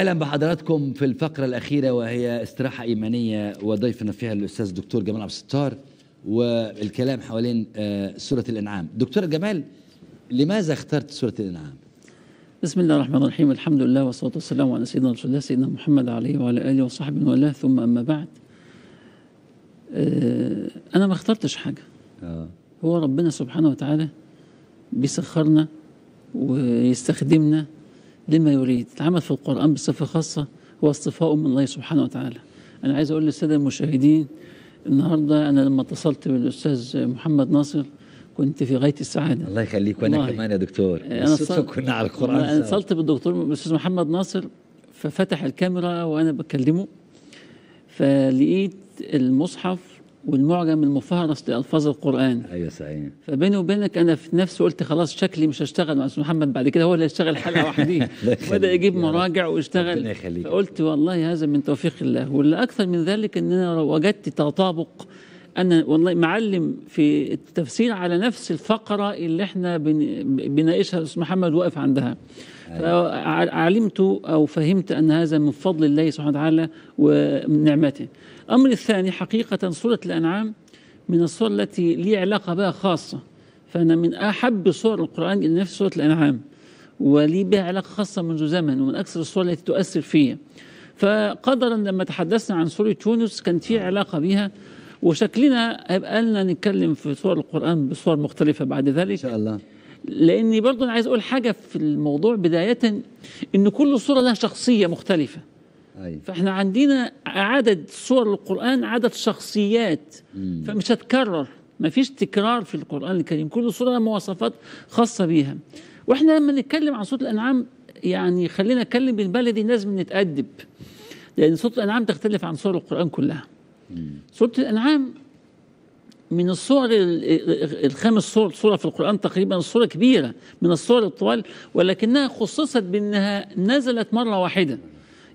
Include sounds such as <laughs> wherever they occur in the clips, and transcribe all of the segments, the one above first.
واهلا بحضراتكم في الفقره الاخيره وهي استراحه ايمانيه وضيفنا فيها الاستاذ الدكتور جمال عبد الستار والكلام حوالين آه، سوره الانعام دكتور جمال لماذا اخترت سوره الانعام بسم الله الرحمن الرحيم الحمد لله والصلاه والسلام على سيدنا رسول الله سيدنا محمد عليه وعلى اله وصحبه والاه ثم اما بعد آه، انا ما اخترتش حاجه آه. هو ربنا سبحانه وتعالى بيسخرنا ويستخدمنا لما يريد العمل في القرآن بصفة خاصة هو اصطفاء من الله سبحانه وتعالى أنا عايز أقول للسادة المشاهدين النهاردة أنا لما اتصلت بالأستاذ محمد ناصر كنت في غاية السعادة الله يخليك وأنا كمان يا دكتور أنا صل... كنا على القرآن أنا اتصلت بالدكتور الأستاذ محمد ناصر ففتح الكاميرا وأنا بكلمه فلقيت المصحف والمعجم المفهرس لألفاظ القرآن أيوة صحيح فبيني وبينك أنا في نفسي قلت خلاص شكلي مش هشتغل مع أستاذ محمد بعد كده هو اللي هيشتغل حلقة <laughs> وحدي بدأ يجيب مراجع واشتغل فقلت والله هذا من توفيق الله واللي أكثر من ذلك أن أنا وجدت تطابق أنا والله معلم في التفسير على نفس الفقرة اللي احنا بناقشها أستاذ محمد واقف عندها أيوة. علمت أو فهمت أن هذا من فضل الله سبحانه وتعالى ونعمته الأمر الثاني حقيقة سورة الأنعام من الصور التي لي علاقة بها خاصة فأنا من أحب صور القرآن إلى نفس سورة الأنعام ولي بها علاقة خاصة منذ زمن ومن أكثر الصور التي تؤثر فيا فقدرا لما تحدثنا عن سورة تونس كانت في علاقة بها وشكلنا هيبقى لنا نتكلم في صور القرآن بصور مختلفة بعد ذلك إن شاء الله لأني برضه أنا عايز أقول حاجة في الموضوع بداية إن كل صورة لها شخصية مختلفة أيوة. فاحنا عندنا عدد سور القرآن عدد شخصيات مم. فمش هتكرر ما فيش تكرار في القرآن الكريم كل سورة لها مواصفات خاصة بيها واحنا لما نتكلم عن سورة الأنعام يعني خلينا نتكلم بالبلدي لازم نتأدب لأن سورة الأنعام تختلف عن سور القرآن كلها سورة الأنعام من الصور الخامس صور صورة في القرآن تقريبا صورة كبيرة من الصور الطوال ولكنها خصصت بأنها نزلت مرة واحدة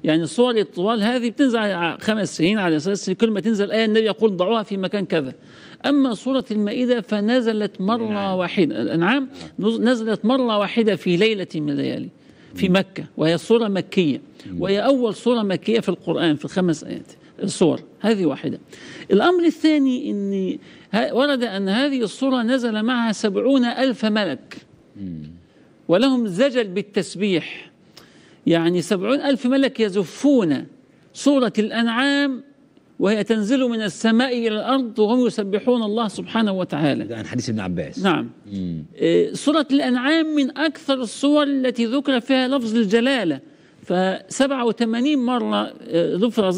يعني الصور الطوال هذه بتنزل على خمس سنين على اساس كل ما تنزل ايه النبي يقول ضعوها في مكان كذا اما سوره المائده فنزلت مره نعم. واحده الانعام نزلت مره واحده في ليله من الليالي في مكه وهي سوره مكيه وهي اول سوره مكيه في القران في الخمس ايات الصور هذه واحدة الأمر الثاني أن ورد أن هذه الصورة نزل معها سبعون ألف ملك ولهم زجل بالتسبيح يعني سبعون ألف ملك يزفون سورة الأنعام وهي تنزل من السماء إلى الأرض وهم يسبحون الله سبحانه وتعالى ده عن حديث ابن عباس نعم إيه، سورة الأنعام من أكثر الصور التي ذكر فيها لفظ الجلالة فسبعة وثمانين مرة إيه، ذكر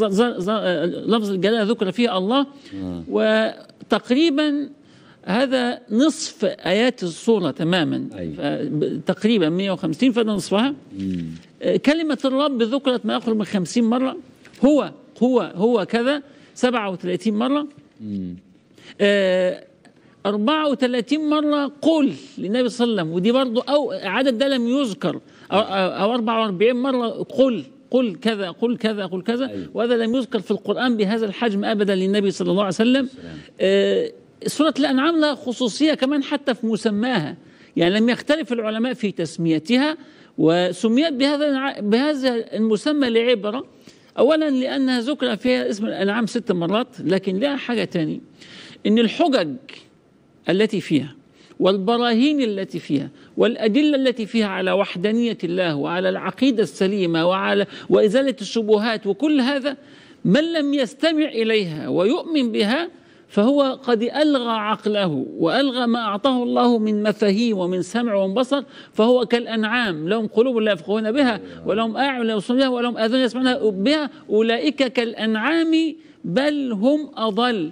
لفظ الجلالة ذكر فيها الله آه. وتقريبا هذا نصف ايات الصوره تماما أيوة. تقريبا 150 فده نصفها مم. آه، كلمه الرب ذكرت ما يقرب من 50 مره هو هو هو كذا 37 مره آه 34 مرة قل للنبي صلى الله عليه وسلم ودي برضه أو عدد ده لم يذكر أو, أو 44 مرة قل قل كذا قل كذا قل كذا أيوة. وهذا لم يذكر في القرآن بهذا الحجم أبدا للنبي صلى الله عليه وسلم آه سورة الأنعام لها خصوصية كمان حتى في مسماها يعني لم يختلف العلماء في تسميتها وسميت بهذا بهذا المسمى لعبرة أولا لأنها ذكر فيها اسم الأنعام ست مرات لكن لها حاجة تاني إن الحجج التي فيها والبراهين التي فيها والأدلة التي فيها على وحدانية الله وعلى العقيدة السليمة وعلى وإزالة الشبهات وكل هذا من لم يستمع إليها ويؤمن بها فهو قد ألغى عقله وألغى ما أعطاه الله من مفاهيم ومن سمع ومن بصر فهو كالأنعام لهم قلوب لا يفقهون بها ولهم أعين لا يبصرون بها ولهم آذان يسمعون بها أولئك كالأنعام بل هم أضل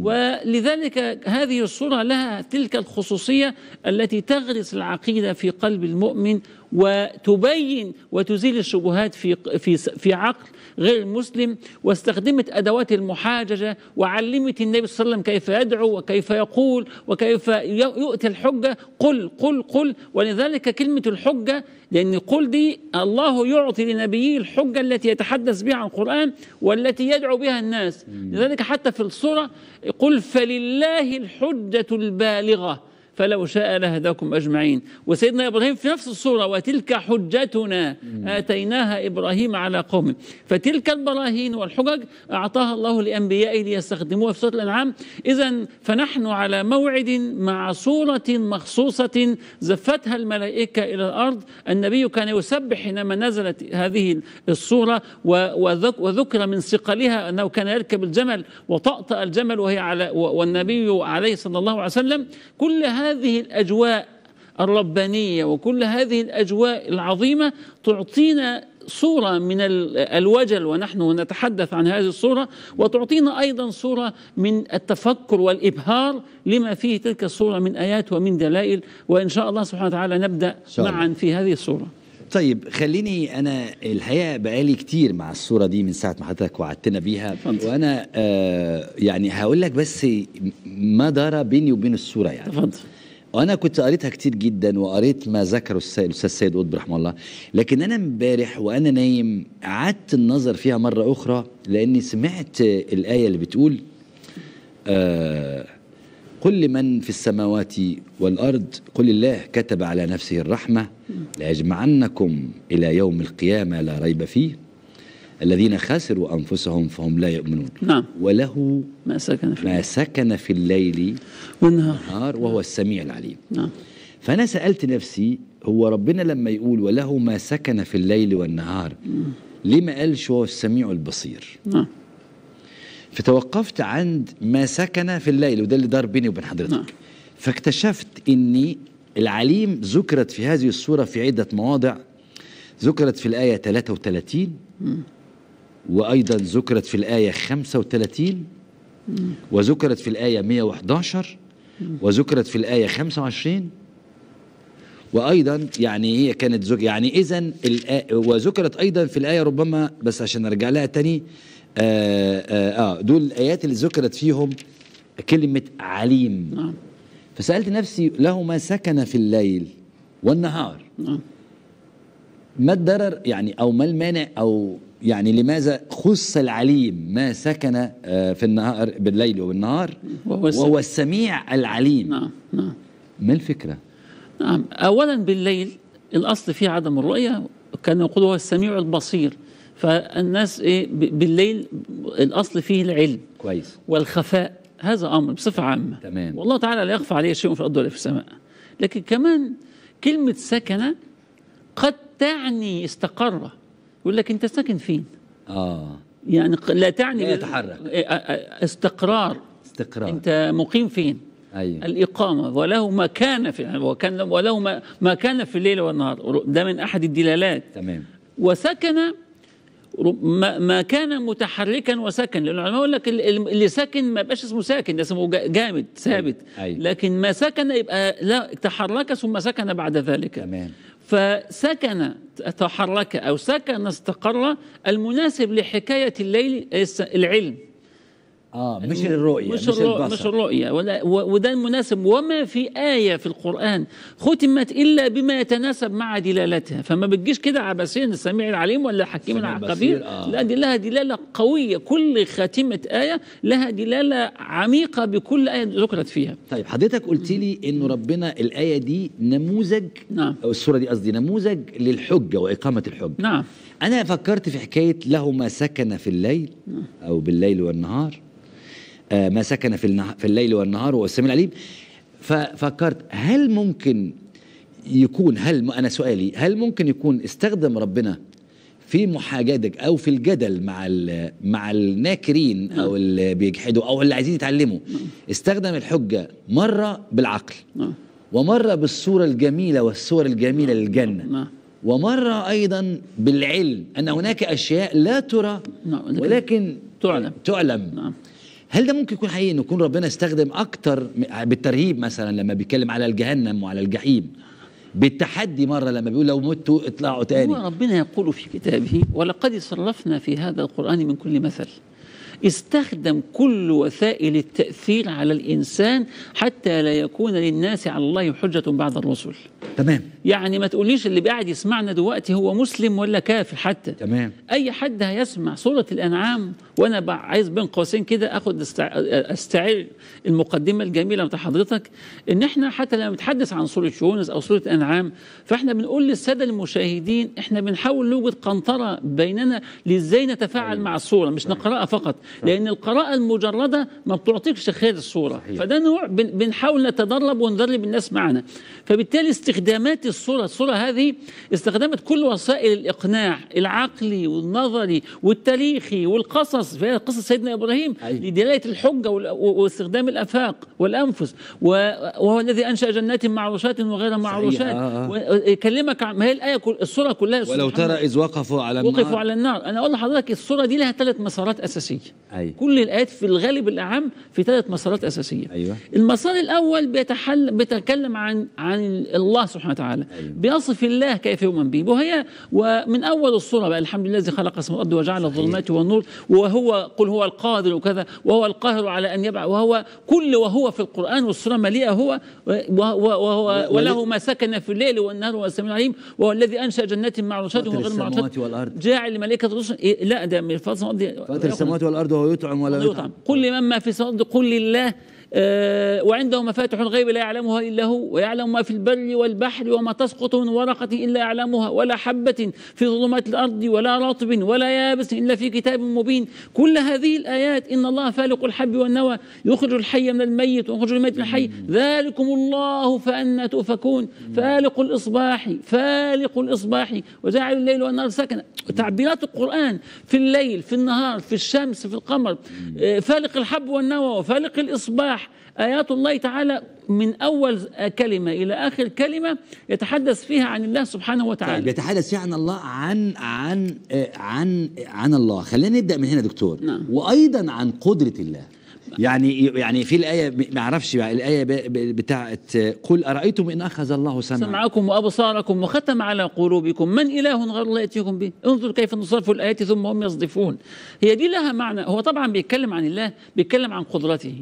ولذلك هذه الصورة لها تلك الخصوصية التي تغرس العقيدة في قلب المؤمن وتبين وتزيل الشبهات في في في عقل غير المسلم واستخدمت ادوات المحاججه وعلمت النبي صلى الله عليه وسلم كيف يدعو وكيف يقول وكيف يؤتي الحجه قل قل قل ولذلك كلمه الحجه لان قل دي الله يعطي لنبيه الحجه التي يتحدث بها عن القران والتي يدعو بها الناس لذلك حتى في الصوره قل فلله الحجه البالغه فلو شاء لهداكم أجمعين وسيدنا إبراهيم في نفس الصورة وتلك حجتنا آتيناها إبراهيم على قومه فتلك البراهين والحجج أعطاها الله لأنبيائه ليستخدموها في سورة الأنعام إذا فنحن على موعد مع صورة مخصوصة زفتها الملائكة إلى الأرض النبي كان يسبح حينما نزلت هذه الصورة وذكر من ثقلها أنه كان يركب الجمل وطأطأ الجمل وهي على والنبي عليه صلى الله عليه وسلم كل هذا هذه الأجواء الربانية وكل هذه الأجواء العظيمة تعطينا صورة من الوجل ونحن نتحدث عن هذه الصورة وتعطينا أيضا صورة من التفكر والإبهار لما فيه تلك الصورة من آيات ومن دلائل وإن شاء الله سبحانه وتعالى نبدأ معا في هذه الصورة طيب خليني انا الحقيقه بقالي كتير مع الصوره دي من ساعه ما حضرتك وعدتنا بيها وانا آه يعني هقول لك بس ما دار بيني وبين الصوره يعني فضل. وانا كنت قريتها كتير جدا وقريت ما ذكره الاستاذ سيد قطب رحمه الله لكن انا امبارح وانا نايم قعدت النظر فيها مره اخرى لاني سمعت الايه اللي بتقول آه قل لمن في السماوات والارض قل الله كتب على نفسه الرحمه ليجمعنكم الى يوم القيامه لا ريب فيه الذين خسروا أنفسهم فهم لا يؤمنون نعم وله ما سكن في, ما سكن في الليل والنهار وهو السميع العليم نعم فأنا سألت نفسي هو ربنا لما يقول وله ما سكن في الليل والنهار ليه ما قالش وهو السميع البصير نعم فتوقفت عند ما سكن في الليل وده اللي دار بيني وبين حضرتك نعم. فاكتشفت اني العليم ذكرت في هذه الصورة في عدة مواضع ذكرت في الآية 33 وأيضا ذكرت في الآية 35 وذكرت في الآية 111 وذكرت في الآية 25 وايضا يعني هي كانت زوج يعني اذا وذكرت ايضا في الايه ربما بس عشان ارجع لها تاني آه, آآ آه، آه، دول الايات اللي ذكرت فيهم كلمه عليم نعم. فسالت نفسي له ما سكن في الليل والنهار نعم. ما الضرر يعني او ما المانع او يعني لماذا خص العليم ما سكن آه، في النهار بالليل وبالنهار وهو, السميع العليم نعم نعم ما الفكرة؟ نعم أولا بالليل الأصل فيه عدم الرؤية كان يقول هو السميع البصير فالناس إيه بالليل الأصل فيه العلم كويس والخفاء هذا أمر بصفة عامة تمام والله تعالى لا يخفى عليه شيء في الأرض ولا في السماء لكن كمان كلمة سكنة قد تعني استقر يقول لك انت ساكن فين اه يعني لا تعني لا يتحرك استقرار استقرار انت مقيم فين أيوة. الإقامة وله ما كان في وكان وله ما, ما كان في الليل والنهار ده من أحد الدلالات تمام وسكن ما, ما كان متحركا وسكن لأن العلماء يقول لك اللي ساكن ما يبقاش اسمه ساكن ده اسمه جامد ثابت أيوة. أيوة. لكن ما سكن يبقى لا تحرك ثم سكن بعد ذلك تمام فسكن تحرك أو سكن استقر المناسب لحكاية الليل العلم اه مش الرؤيه مش, مش الرؤيه مش الرؤيه ولا وده المناسب وما في ايه في القران ختمت الا بما يتناسب مع دلالتها فما بتجيش كده عبثيا السميع العليم ولا حكيم العقبير آه. لا دي لها دلاله قويه كل خاتمه ايه لها دلاله عميقه بكل ايه ذكرت فيها طيب حضرتك قلت لي انه ربنا الايه دي نموذج نعم السوره دي قصدي نموذج للحجه واقامه الحجه نعم انا فكرت في حكايه له ما سكن في الليل او بالليل والنهار آه ما سكن في في الليل والنهار هو السميع العليم ففكرت هل ممكن يكون هل انا سؤالي هل ممكن يكون استخدم ربنا في محاجاتك او في الجدل مع مع الناكرين او نعم. اللي بيجحدوا او اللي عايزين يتعلموا نعم. استخدم الحجه مره بالعقل نعم. ومره بالصوره الجميله والصور الجميله للجنه ومرة أيضا بالعلم أن هناك أشياء لا ترى نعم، ولكن تعلم تعلم نعم. هل ده ممكن يكون حقيقي ان يكون ربنا استخدم اكتر بالترهيب مثلا لما بيتكلم على الجهنم وعلى الجحيم بالتحدي مره لما بيقول لو متوا اطلعوا تاني هو ربنا يقول في كتابه ولقد صرفنا في هذا القران من كل مثل استخدم كل وسائل التأثير على الإنسان حتى لا يكون للناس على الله حجة بعد الرسل تمام يعني ما تقوليش اللي قاعد يسمعنا دلوقتي هو مسلم ولا كافر حتى تمام أي حد هيسمع سورة الأنعام وأنا عايز بين قوسين كده أخد استع... أستعير المقدمة الجميلة بتاع حضرتك إن إحنا حتى لما بنتحدث عن سورة يونس أو سورة الأنعام فإحنا بنقول للسادة المشاهدين إحنا بنحاول نوجد قنطرة بيننا لإزاي نتفاعل أيوة. مع الصورة مش نقرأها فقط نعم. لان القراءه المجرده ما بتعطيكش خير الصوره صحيح. فده نوع بنحاول نتدرب وندرب الناس معنا فبالتالي استخدامات الصوره الصوره هذه استخدمت كل وسائل الاقناع العقلي والنظري والتاريخي والقصص في قصه سيدنا ابراهيم أي. لدلاله الحجه واستخدام الافاق والانفس وهو الذي انشا جنات معروشات وغير معروشات آه، آه. يكلمك عن هي الايه الصوره كلها ولو ترى اذ وقفوا على النار وقفوا على النار انا اقول لحضرتك الصوره دي لها ثلاث مسارات اساسيه أيوة. كل الآيات في الغالب الأعم في ثلاث مسارات أساسية أيوة. المسار الأول بيتحل بيتكلم عن عن الله سبحانه وتعالى أيوة. بيصف الله كيف يؤمن به وهي ومن أول الصورة بقى الحمد لله الذي خلق اسم الأرض وجعل الظلمات والنور وهو قل هو القادر وكذا وهو القاهر على أن يبع وهو كل وهو في القرآن والصورة مليئة هو وهو وله ما سكن في الليل والنهار والسميع العليم وهو الذي أنشأ جنات معروشات وغير معروشات جاعل ملائكة الرسل إيه لا ده من فاطر السماوات والأرض برضه هو يطعم ولا يطعم قل لمن ما في السماوات قل لله آه، وعنده مفاتح الغيب لا يعلمها إلا هو ويعلم ما في البر والبحر وما تسقط من ورقة إلا يعلمها ولا حبة في ظلمات الأرض ولا رطب ولا يابس إلا في كتاب مبين كل هذه الآيات إن الله فالق الحب والنوى يخرج الحي من الميت ويخرج الميت من الحي ذلكم الله فأنا تؤفكون فالق الإصباح فالق الإصباح وجعل الليل والنهار سكنا تعبيرات القرآن في الليل في النهار في الشمس في القمر آه، فالق الحب والنوى وفالق الإصباح الصلاح آيات الله تعالى من أول كلمة إلى آخر كلمة يتحدث فيها عن الله سبحانه وتعالى طيب يتحدث فيها عن الله عن عن آه، عن عن الله خلينا نبدأ من هنا دكتور نعم. وأيضا عن قدرة الله يعني يعني في الايه ما اعرفش الايه بتاعت قل ارايتم ان اخذ الله سمعكم سمعكم وابصاركم وختم على قلوبكم من اله غير الله ياتيكم به انظر كيف نصرف الايات ثم هم يصدفون هي دي لها معنى هو طبعا بيتكلم عن الله بيتكلم عن قدرته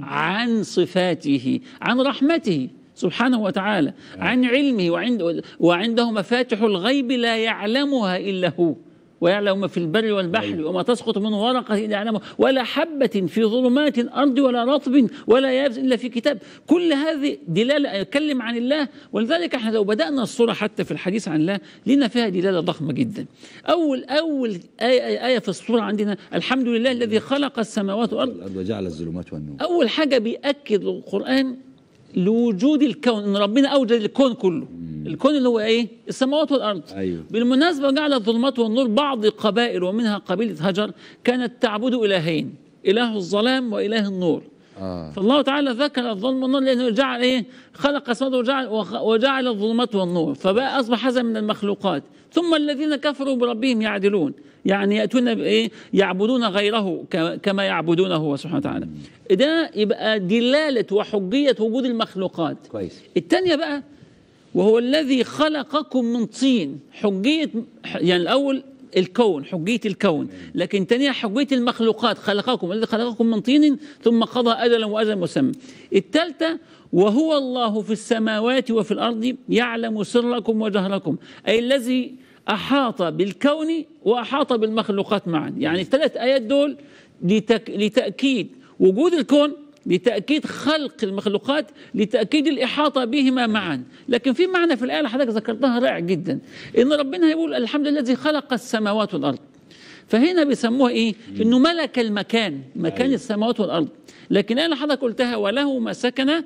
عن صفاته عن رحمته سبحانه وتعالى آه. عن علمه وعنده, وعنده مفاتح الغيب لا يعلمها الا هو ويعلم ما في البر والبحر أيوة. وما تسقط من ورقة إلا يعلمه ولا حبة في ظلمات الأرض ولا رطب ولا يابس إلا في كتاب كل هذه دلالة يتكلم عن الله ولذلك احنا لو بدأنا الصورة حتى في الحديث عن الله لنا فيها دلالة ضخمة جدا أول أول آية, آية في الصورة عندنا الحمد لله الذي خلق السماوات والأرض وجعل الظلمات والنور أول حاجة بيأكد القرآن لوجود الكون ان ربنا اوجد الكون كله الكون اللي هو ايه السماوات والارض أيوه. بالمناسبه جعل الظلمات والنور بعض القبائل ومنها قبيله هجر كانت تعبد الهين اله الظلام واله النور آه. فالله تعالى ذكر الظلم والنور لانه جعل ايه؟ خلق صدر وجعل وجعل الظلمات والنور فبقى اصبح هذا من المخلوقات ثم الذين كفروا بربهم يعدلون يعني ياتون بايه؟ يعبدون غيره كما يعبدونه هو سبحانه وتعالى ده يبقى دلاله وحجيه وجود المخلوقات كويس الثانيه بقى وهو الذي خلقكم من طين حجيه يعني الاول الكون حجية الكون لكن تانية حجية المخلوقات خلقكم الذي خلقكم من طين ثم قضى أجلا وأجلا مسمى الثالثة وهو الله في السماوات وفي الأرض يعلم سركم وجهركم أي الذي أحاط بالكون وأحاط بالمخلوقات معا يعني الثلاث آيات دول لتأكيد وجود الكون لتأكيد خلق المخلوقات لتأكيد الإحاطة بهما معا لكن في معنى في الآية اللي حضرتك ذكرتها رائع جدا إن ربنا يقول الحمد لله الذي خلق السماوات والأرض فهنا بيسموها إيه؟ إنه ملك المكان مكان أيوه. السماوات والأرض لكن أنا آية حضرتك قلتها وله ما سكن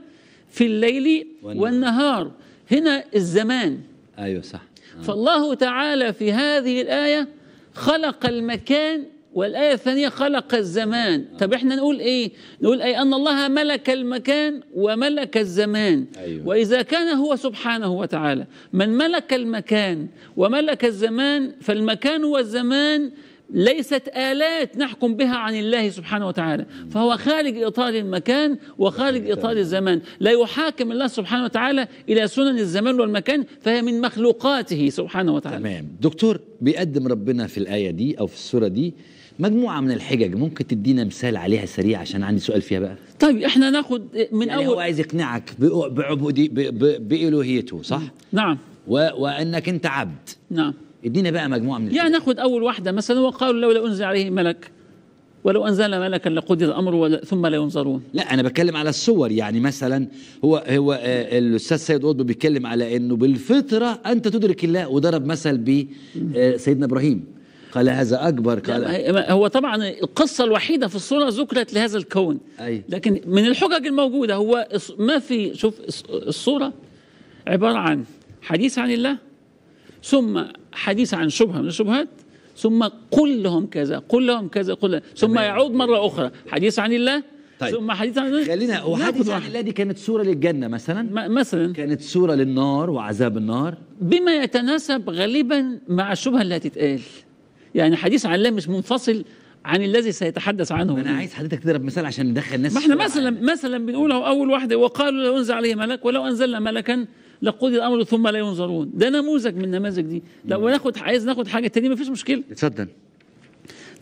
في الليل والنهار هنا الزمان أيوة صح آه. فالله تعالى في هذه الآية خلق المكان والآية الثانية خلق الزمان طب احنا نقول ايه نقول اي أن الله ملك المكان وملك الزمان أيوة. وإذا كان هو سبحانه وتعالى من ملك المكان وملك الزمان فالمكان والزمان ليست آلات نحكم بها عن الله سبحانه وتعالى فهو خارج إطار المكان وخارج أيوه. إطار الزمان لا يحاكم الله سبحانه وتعالى إلى سنن الزمان والمكان فهي من مخلوقاته سبحانه وتعالى تمام دكتور بيقدم ربنا في الآية دي أو في السورة دي مجموعه من الحجج ممكن تدينا مثال عليها سريع عشان عندي سؤال فيها بقى طيب احنا ناخد من يعني اول هو عايز يقنعك بعبودي بالوهيته صح نعم و... وانك انت عبد نعم ادينا بقى مجموعه من يعني الحجج يعني ناخد اول واحده مثلا وقالوا لولا انزل عليه ملك ولو انزلنا ملكا لقضي الامر ولا ثم لا ينظرون لا انا بتكلم على الصور يعني مثلا هو هو آه، الاستاذ سيد قطب بيتكلم على انه بالفطره انت تدرك الله وضرب مثل بسيدنا آه، ابراهيم قال هذا أكبر قال هو طبعا القصة الوحيدة في الصورة ذكرت لهذا الكون أي. لكن من الحجج الموجودة هو ما في شوف الصورة عبارة عن حديث عن الله ثم حديث عن شبهة من الشبهات ثم قل لهم كذا قل لهم كذا قل لهم. ثم تمام. يعود مرة أخرى حديث عن الله طيب. ثم حديث عن الله خلينا وحديث عن الله دي كانت سوره للجنة مثلا مثلا كانت سوره للنار وعذاب النار بما يتناسب غالبا مع الشبهة اللي هتتقال يعني حديث عن لامس منفصل عن الذي سيتحدث عنه انا عايز حضرتك تضرب مثال عشان ندخل الناس ما احنا مثلا مثلا بنقول اهو اول واحده وقالوا لو انزل عليه ملك ولو انزلنا ملكا لقضي الامر ثم لا ينظرون ده نموذج من النماذج دي لو ناخد عايز ناخد حاجه تانية ما فيش مشكله اتفضل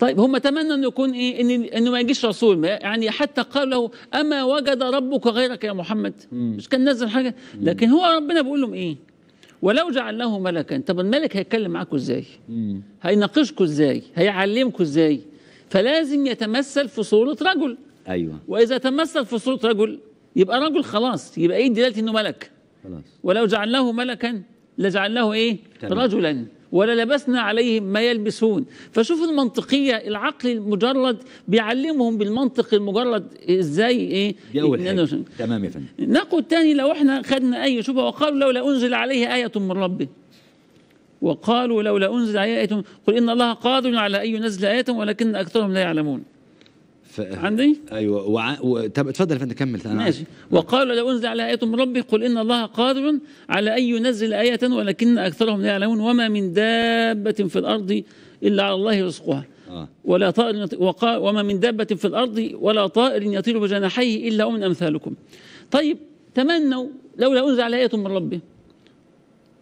طيب هم تمنوا انه يكون ايه ان انه ما يجيش رسول يعني حتى قالوا له اما وجد ربك غيرك يا محمد مم. مش كان نزل حاجه لكن هو ربنا بيقول لهم ايه ولو جعلناه ملكا طب الملك هيتكلم معاكوا ازاي هيناقشكوا ازاي هيعلمكوا ازاي فلازم يتمثل في صورة رجل أيوة وإذا تمثل في صورة رجل يبقى رجل خلاص يبقى إيه دلالة إنه ملك خلاص ولو جعلناه ملكا لجعلناه إيه تمام. رجلا وللبسنا عليهم ما يلبسون فشوف المنطقية العقل المجرد بيعلمهم بالمنطق المجرد ازاي ايه حاجة. تمام يا فندم نقول تاني لو احنا خدنا اي شبهه وقالوا لولا انزل عليه آية من ربه وقالوا لولا انزل عليه آية قل ان الله قادر على ان ينزل آية ولكن اكثرهم لا يعلمون عندي ايوه وع... و... طب اتفضل فانت كمل انا ماشي وقالوا لو انزل على ايه من ربي قل ان الله قادر على ان ينزل ايه ولكن اكثرهم لا يعلمون وما من دابه في الارض الا على الله رزقها آه. ولا طائر وقا... وما من دابه في الارض ولا طائر يطير بجناحيه الا من امثالكم طيب تمنوا لولا انزل على ايه من ربه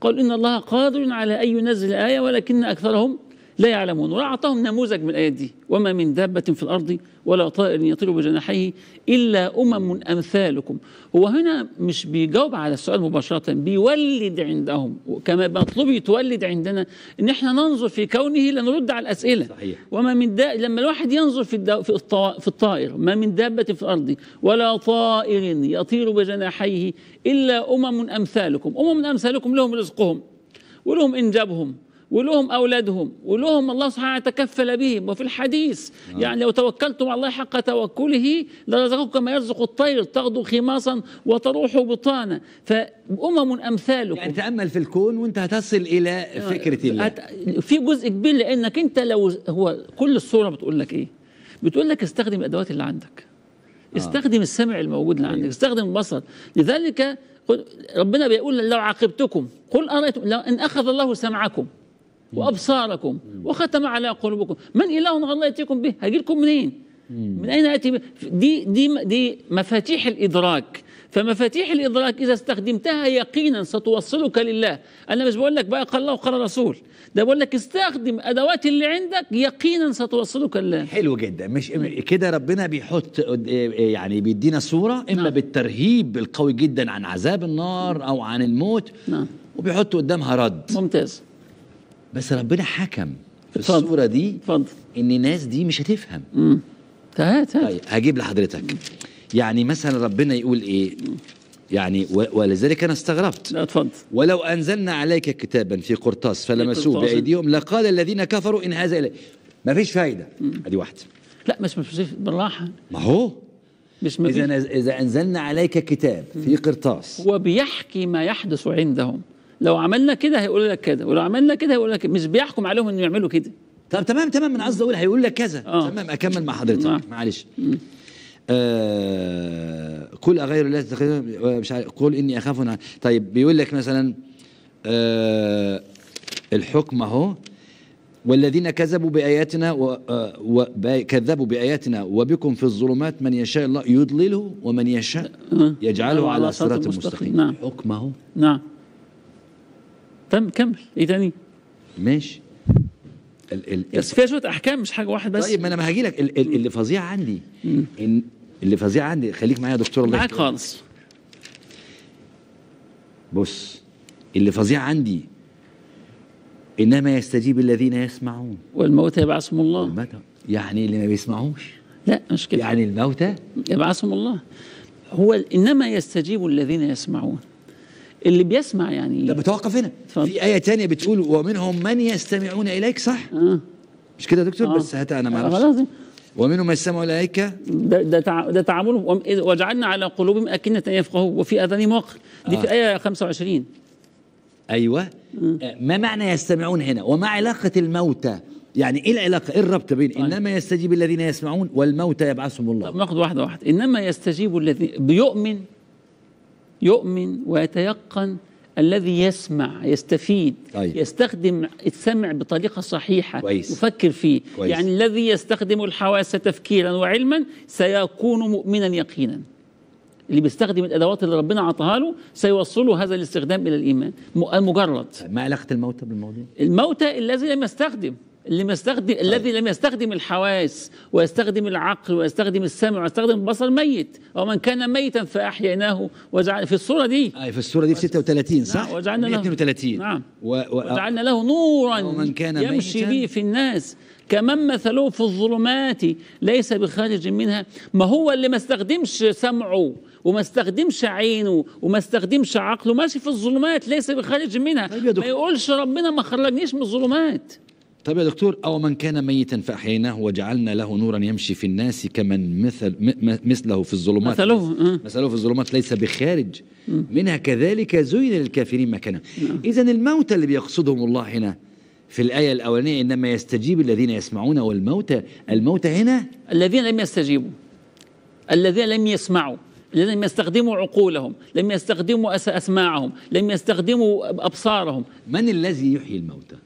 قل ان الله قادر على ان ينزل ايه ولكن اكثرهم لا يعلمون أعطاهم نموذج من الآيات دي وما من دابة في الأرض ولا طائر يطير بجناحيه إلا أمم أمثالكم هو هنا مش بيجاوب على السؤال مباشرة بيولد عندهم كما مطلوب يتولد عندنا إن إحنا ننظر في كونه لنرد على الأسئلة صحيح. وما من دا... لما الواحد ينظر في, الدا... في, الطا... في الطائر ما من دابة في الأرض ولا طائر يطير بجناحيه إلا أمم أمثالكم أمم أمثالكم لهم رزقهم ولهم إنجابهم ولهم أولادهم ولهم الله سبحانه تكفل بهم وفي الحديث آه. يعني لو توكلتم على الله حق توكله لرزقكم كما يرزق الطير تغدو خماصا وتروح بطانا فأمم أمثالكم يعني تأمل في الكون وأنت هتصل إلى آه، فكرة الله في جزء كبير لأنك أنت لو هو كل الصورة بتقول لك إيه بتقول لك استخدم الأدوات اللي عندك آه. استخدم السمع الموجود اللي أيوه. عندك استخدم البصر لذلك ربنا بيقول لو عاقبتكم قل أرأيتم لو إن أخذ الله سمعكم وابصاركم وختم على قلوبكم من اله غير الله ياتيكم به هجي لكم منين من اين اتي دي دي دي مفاتيح الادراك فمفاتيح الادراك اذا استخدمتها يقينا ستوصلك لله انا مش بقول لك بقى قال الله وقال الرسول ده بقول لك استخدم ادوات اللي عندك يقينا ستوصلك لله حلو جدا مش كده ربنا بيحط إيه، إيه، يعني بيدينا صوره اما نعم. بالترهيب القوي جدا عن عذاب النار او عن الموت نعم. وبيحط قدامها رد ممتاز بس ربنا حكم في فضل. الصوره دي فضل. ان الناس دي مش هتفهم امم تعال طيب هجيب لحضرتك يعني مثلا ربنا يقول ايه يعني ولذلك انا استغربت لا اتفضل ولو انزلنا عليك كتابا في قرطاس فلمسوه بايديهم لقال الذين كفروا ان هذا الا ما فيش فايده ادي واحده لا مش مفيش بالراحه ما هو مش اذا اذا انزلنا عليك كتاب في قرطاس وبيحكي ما يحدث عندهم لو عملنا كده هيقول لك كده ولو عملنا كده هيقول لك مش بيحكم عليهم انه يعملوا كده طب تمام تمام انا قصدي اقول هيقول لك كذا آه. تمام اكمل مع حضرتك آه. معلش آه قل اغير الله تتخذون آه، مش عارف قل اني اخاف طيب بيقول لك مثلا آه الحكم اهو والذين كذبوا بآياتنا وكذبوا آه، بآياتنا وبكم في الظلمات من يشاء الله يضلله ومن يشاء آه. يجعله على صراط مستقيم نعم حكمه نعم تم كمل ايه تاني ماشي ال بس فيها شويه احكام مش حاجه واحد بس طيب ما انا ما هاجي لك اللي فظيع عندي ان اللي فظيع عندي خليك معايا يا دكتور الله معاك خالص بص اللي فظيع عندي انما يستجيب الذين يسمعون والموتى يبعثهم الله والموتى يعني اللي ما بيسمعوش لا مش كده يعني الموتى يبعثهم الله هو انما يستجيب الذين يسمعون اللي بيسمع يعني ده بتوقف هنا في ايه تانية بتقول ومنهم من يستمعون اليك صح آه. مش كده يا دكتور آه. بس هات انا ما آه، اعرفش ومنهم من يستمع اليك ده ده, تعاملهم وجعلنا على قلوبهم اكنه يفقهوا وفي اذانهم وقر دي آه. في ايه 25 ايوه آه. آه، ما معنى يستمعون هنا وما علاقه الموتى يعني ايه العلاقه ايه الربط بين طيب. انما يستجيب الذين يسمعون والموتى يبعثهم الله طب ناخد واحده واحده انما يستجيب الذين بيؤمن يؤمن ويتيقن الذي يسمع يستفيد طيب. يستخدم السمع بطريقه صحيحه كويس. يفكر فيه كويس. يعني الذي يستخدم الحواس تفكيرا وعلما سيكون مؤمنا يقينا اللي بيستخدم الادوات اللي ربنا عطاها له سيوصله هذا الاستخدام الى الايمان مجرد طيب، ما علاقه الموتى بالموضوع الموتى الذي لم يستخدم ما يستخدم طيب. الذي لم يستخدم الحواس ويستخدم العقل ويستخدم السمع ويستخدم البصر ميت او من كان ميتا فاحييناه وجعل في الصوره دي اي في الصوره دي في 36 صح؟ نعم وجعلنا له 32 نعم و... و... وجعلنا له نورا ومن كان يمشي به في الناس كمن مثله في الظلمات ليس بخارج منها ما هو اللي ما استخدمش سمعه وما استخدمش عينه وما استخدمش عقله ماشي في الظلمات ليس بخارج منها طيب ما يقولش ربنا ما خرجنيش من الظلمات طيب يا دكتور أو من كان ميتا فأحييناه وجعلنا له نورا يمشي في الناس كمن مثل مثله في الظلمات مثله مثله في الظلمات ليس بخارج منها كذلك زين للكافرين مكانه إذا الموتى اللي بيقصدهم الله هنا في الآية الأولانية إنما يستجيب الذين يسمعون والموتى الموتى هنا الذين لم يستجيبوا الذين لم يسمعوا الذين لم يستخدموا عقولهم لم يستخدموا أسماعهم لم يستخدموا أبصارهم من الذي يحيي الموتى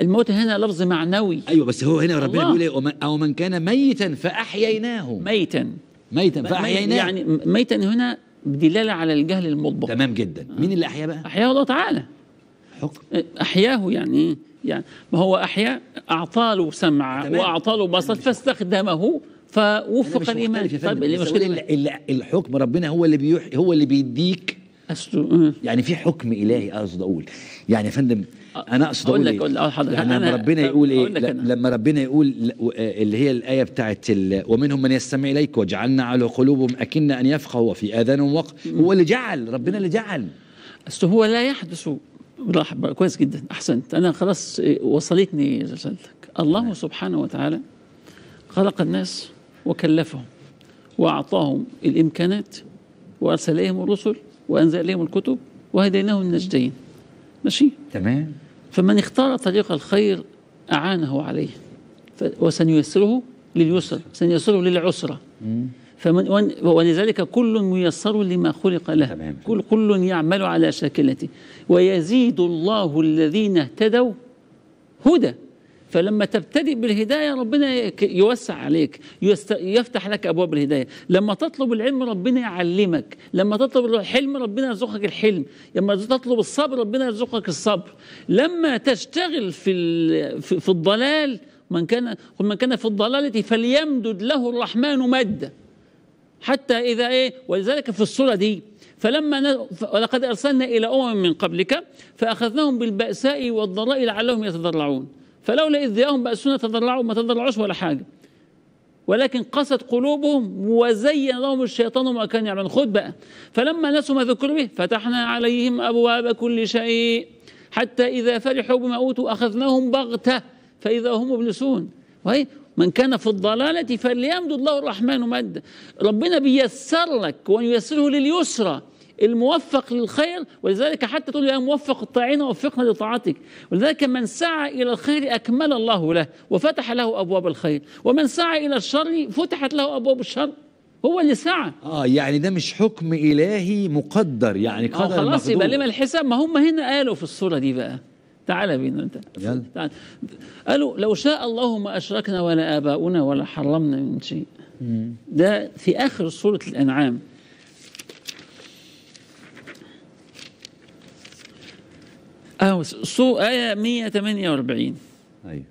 الموت هنا لفظ معنوي ايوه بس هو هنا ربنا بيقول ايه او من كان ميتا فاحييناه ميتا ميتا فاحييناه يعني ميتا هنا دلاله على الجهل المطبق تمام جدا آه. مين اللي احياه بقى احياه الله تعالى حكم إيه، احياه يعني ايه يعني ما هو احيا اعطى له سمع واعطى له بصر فاستخدمه فوفق الايمان طيب المشكله إيه؟ الحكم ربنا هو اللي بيح... هو اللي بيديك أسلو. آه. يعني في حكم الهي اقصد اقول يعني يا فندم انا اقصد اقول لك اقول إيه؟ أه، إيه؟ لك لما ربنا يقول ايه لما ربنا يقول اللي هي الايه بتاعت ومنهم من يستمع اليك وجعلنا على قلوبهم اكن ان يفقهوا وفي اذانهم وقت هو اللي جعل ربنا اللي جعل اصل هو لا يحدث راح كويس جدا احسنت انا خلاص إيه، وصلتني رسالتك الله نعم. سبحانه وتعالى خلق الناس وكلفهم واعطاهم الامكانات وارسل اليهم الرسل وانزل اليهم الكتب وهديناهم النجدين ماشي تمام فمن اختار طريق الخير أعانه عليه وسنيسره لليسر سنيسره للعسرة فمن ولذلك كل ميسر لما خلق له تمام. كل كل يعمل على شاكلته ويزيد الله الذين اهتدوا هدى فلما تبتدئ بالهداية ربنا يوسع عليك يفتح لك أبواب الهداية لما تطلب العلم ربنا يعلمك لما تطلب الحلم ربنا يرزقك الحلم لما تطلب الصبر ربنا يرزقك الصبر لما تشتغل في في الضلال من كان من كان في الضلالة فليمدد له الرحمن مدا حتى إذا إيه ولذلك في الصورة دي فلما ولقد أرسلنا إلى أمم من قبلك فأخذناهم بالبأساء والضراء لعلهم يتضرعون فلولا إذ جاءهم بأسنا تضرعوا ما تضرعوش ولا حاجة ولكن قست قلوبهم وزين لهم الشيطان ما كان يعمل خد بقى فلما نسوا ما ذكروا به فتحنا عليهم أبواب كل شيء حتى إذا فرحوا بما أوتوا أخذناهم بغتة فإذا هم مبلسون وهي من كان في الضلالة فليمدد الله الرحمن مد ربنا بيسر لك وييسره لليسرى الموفق للخير ولذلك حتى تقول يا موفق الطاعين وفقنا لطاعتك ولذلك من سعى إلى الخير أكمل الله له وفتح له أبواب الخير ومن سعى إلى الشر فتحت له أبواب الشر هو اللي سعى اه يعني ده مش حكم الهي مقدر يعني آه، قدر آه خلاص يبقى لما الحساب ما هم هنا قالوا في الصوره دي بقى تعالى بينا انت يلا. تعال. قالوا لو شاء الله ما اشركنا ولا اباؤنا ولا حرمنا من شيء ده في اخر سوره الانعام أهو آية 148 أيوه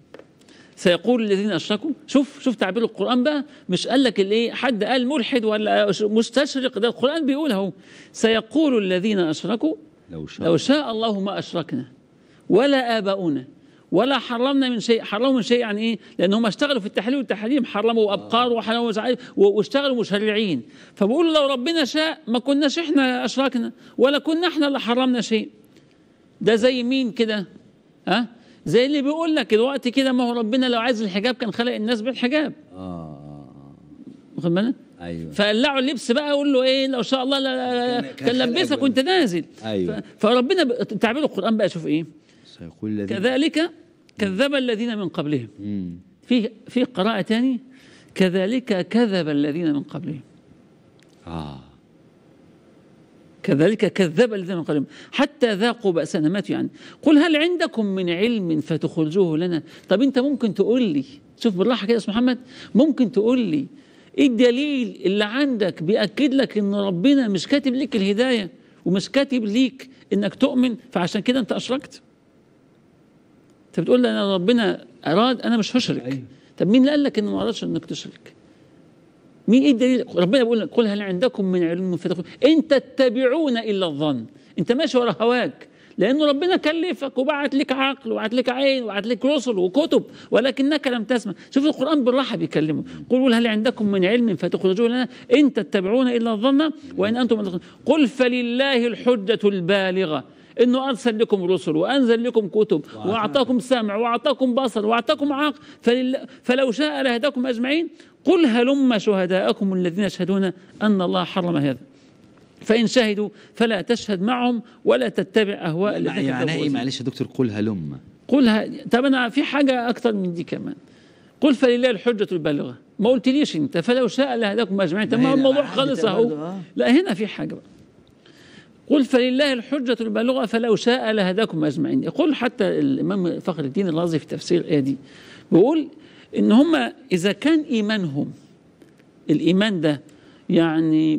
سيقول الذين اشركوا شوف شوف تعبير القران بقى مش قال لك الايه حد قال ملحد ولا مستشرق ده القران بيقول اهو سيقول الذين اشركوا لو شاء, لو شاء الله ما اشركنا ولا اباؤنا ولا حرمنا من شيء حرموا من شيء يعني ايه لان هم اشتغلوا في التحليل والتحريم حرموا ابقار وحرموا واشتغلوا مشرعين فبيقولوا لو ربنا شاء ما كناش احنا اشركنا ولا كنا احنا اللي حرمنا شيء ده زي مين كده ها أه؟ زي اللي بيقول لك الوقت كده ما هو ربنا لو عايز الحجاب كان خلق الناس بالحجاب اه, آه،, آه. واخد بالك ايوه فقلعوا اللبس بقى قول له ايه لو شاء الله لا كان لبسك وانت نازل ايوه فربنا ب... تعبير القران بقى شوف ايه سيقول الذين كذلك كذب الذين من قبلهم في في قراءه ثاني كذلك كذب الذين من قبلهم اه كذلك كذب الذين من قبلهم حتى ذاقوا بأسنا ماتوا يعني قل هل عندكم من علم فتخرجوه لنا طب أنت ممكن تقول لي شوف بالراحة كده يا أستاذ محمد ممكن تقول لي إيه الدليل اللي عندك بيأكد لك إن ربنا مش كاتب ليك الهداية ومش كاتب ليك إنك تؤمن فعشان كده أنت أشركت أنت بتقول لي أنا ربنا أراد أنا مش هشرك أيوه. طب مين اللي قال لك إنه ما أرادش إنك تشرك مين ايه الدليل ربنا بيقول قل هل عندكم من علم فتقول ان تتبعون الا الظن انت ماشي ورا هواك لانه ربنا كلفك وبعت لك عقل وبعت لك عين وبعت لك رسل وكتب ولكنك لم تسمع شوف القران بالراحه بيكلمه قل هل عندكم من علم فتخرجوه لنا ان تتبعون الا الظن وان انتم قل فلله الحجه البالغه انه ارسل لكم رسل وانزل لكم كتب واعطاكم سمع واعطاكم بصر واعطاكم عقل فلو شاء لهداكم اجمعين قل هلم شهداءكم الذين يشهدون أن الله حرم هذا فإن شهدوا فلا تشهد معهم ولا تتبع أهواء الذين يعني, يعني إيه معلش يا دكتور قل هلم قل ه... طب أنا في حاجة أكتر من دي كمان قل فلله الحجة البالغة ما قلتليش أنت فلو شاء لهداكم أجمعين طب ما الموضوع خلص أهو لا هنا في حاجة بقى قل فلله الحجة البالغة فلو شاء لهداكم أجمعين يقول حتى الإمام فخر الدين الرازي في تفسير الآية دي بيقول ان هم اذا كان ايمانهم الايمان ده يعني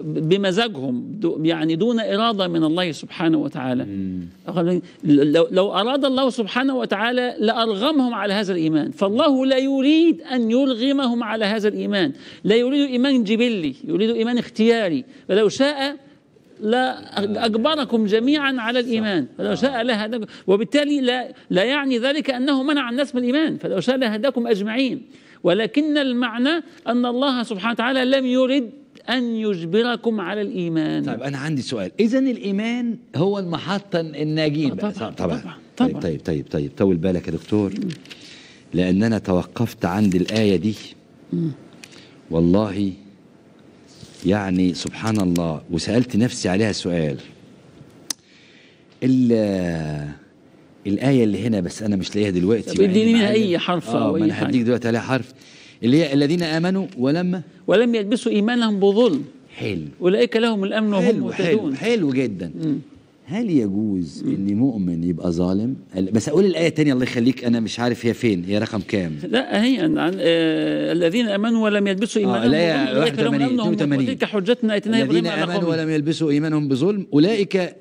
بمزاجهم يعني دون اراده من الله سبحانه وتعالى لو, لو اراد الله سبحانه وتعالى لارغمهم على هذا الايمان فالله لا يريد ان يلغمهم على هذا الايمان لا يريد ايمان جبلي يريد ايمان اختياري فلو شاء لا أجبركم جميعا على الإيمان فلو شاء آه. لهداكم وبالتالي لا, لا يعني ذلك أنه منع الناس من الإيمان فلو شاء لهداكم أجمعين ولكن المعنى أن الله سبحانه وتعالى لم يرد أن يجبركم على الإيمان طيب أنا عندي سؤال إذا الإيمان هو المحطة الناجيه طبعا طبعا, طبعا, طبعا, طبعا طيب طيب طيب, طيب. طول بالك يا دكتور لأن أنا توقفت عند الآية دي والله يعني سبحان الله وسألت نفسي عليها سؤال ال الآية اللي هنا بس أنا مش لاقيها دلوقتي اديني منها يعني أي حرف آه أو أي أنا هديك دلوقتي عليها حرف اللي هي الذين آمنوا ولما ولم يلبسوا إيمانهم بظلم حلو أولئك لهم الأمن وهم مهتدون حلو, حلو جدا مم. هل يجوز ان مؤمن يبقى ظالم بس اقول الايه الثانيه الله يخليك انا مش عارف هي فين هي رقم كام لا هي عن آه الذين امنوا ولم يلبسوا آه، ايمانهم آه الايه 81 تلك حجتنا اتيناها الذين امنوا ولم يلبسوا ايمانهم بظلم اولئك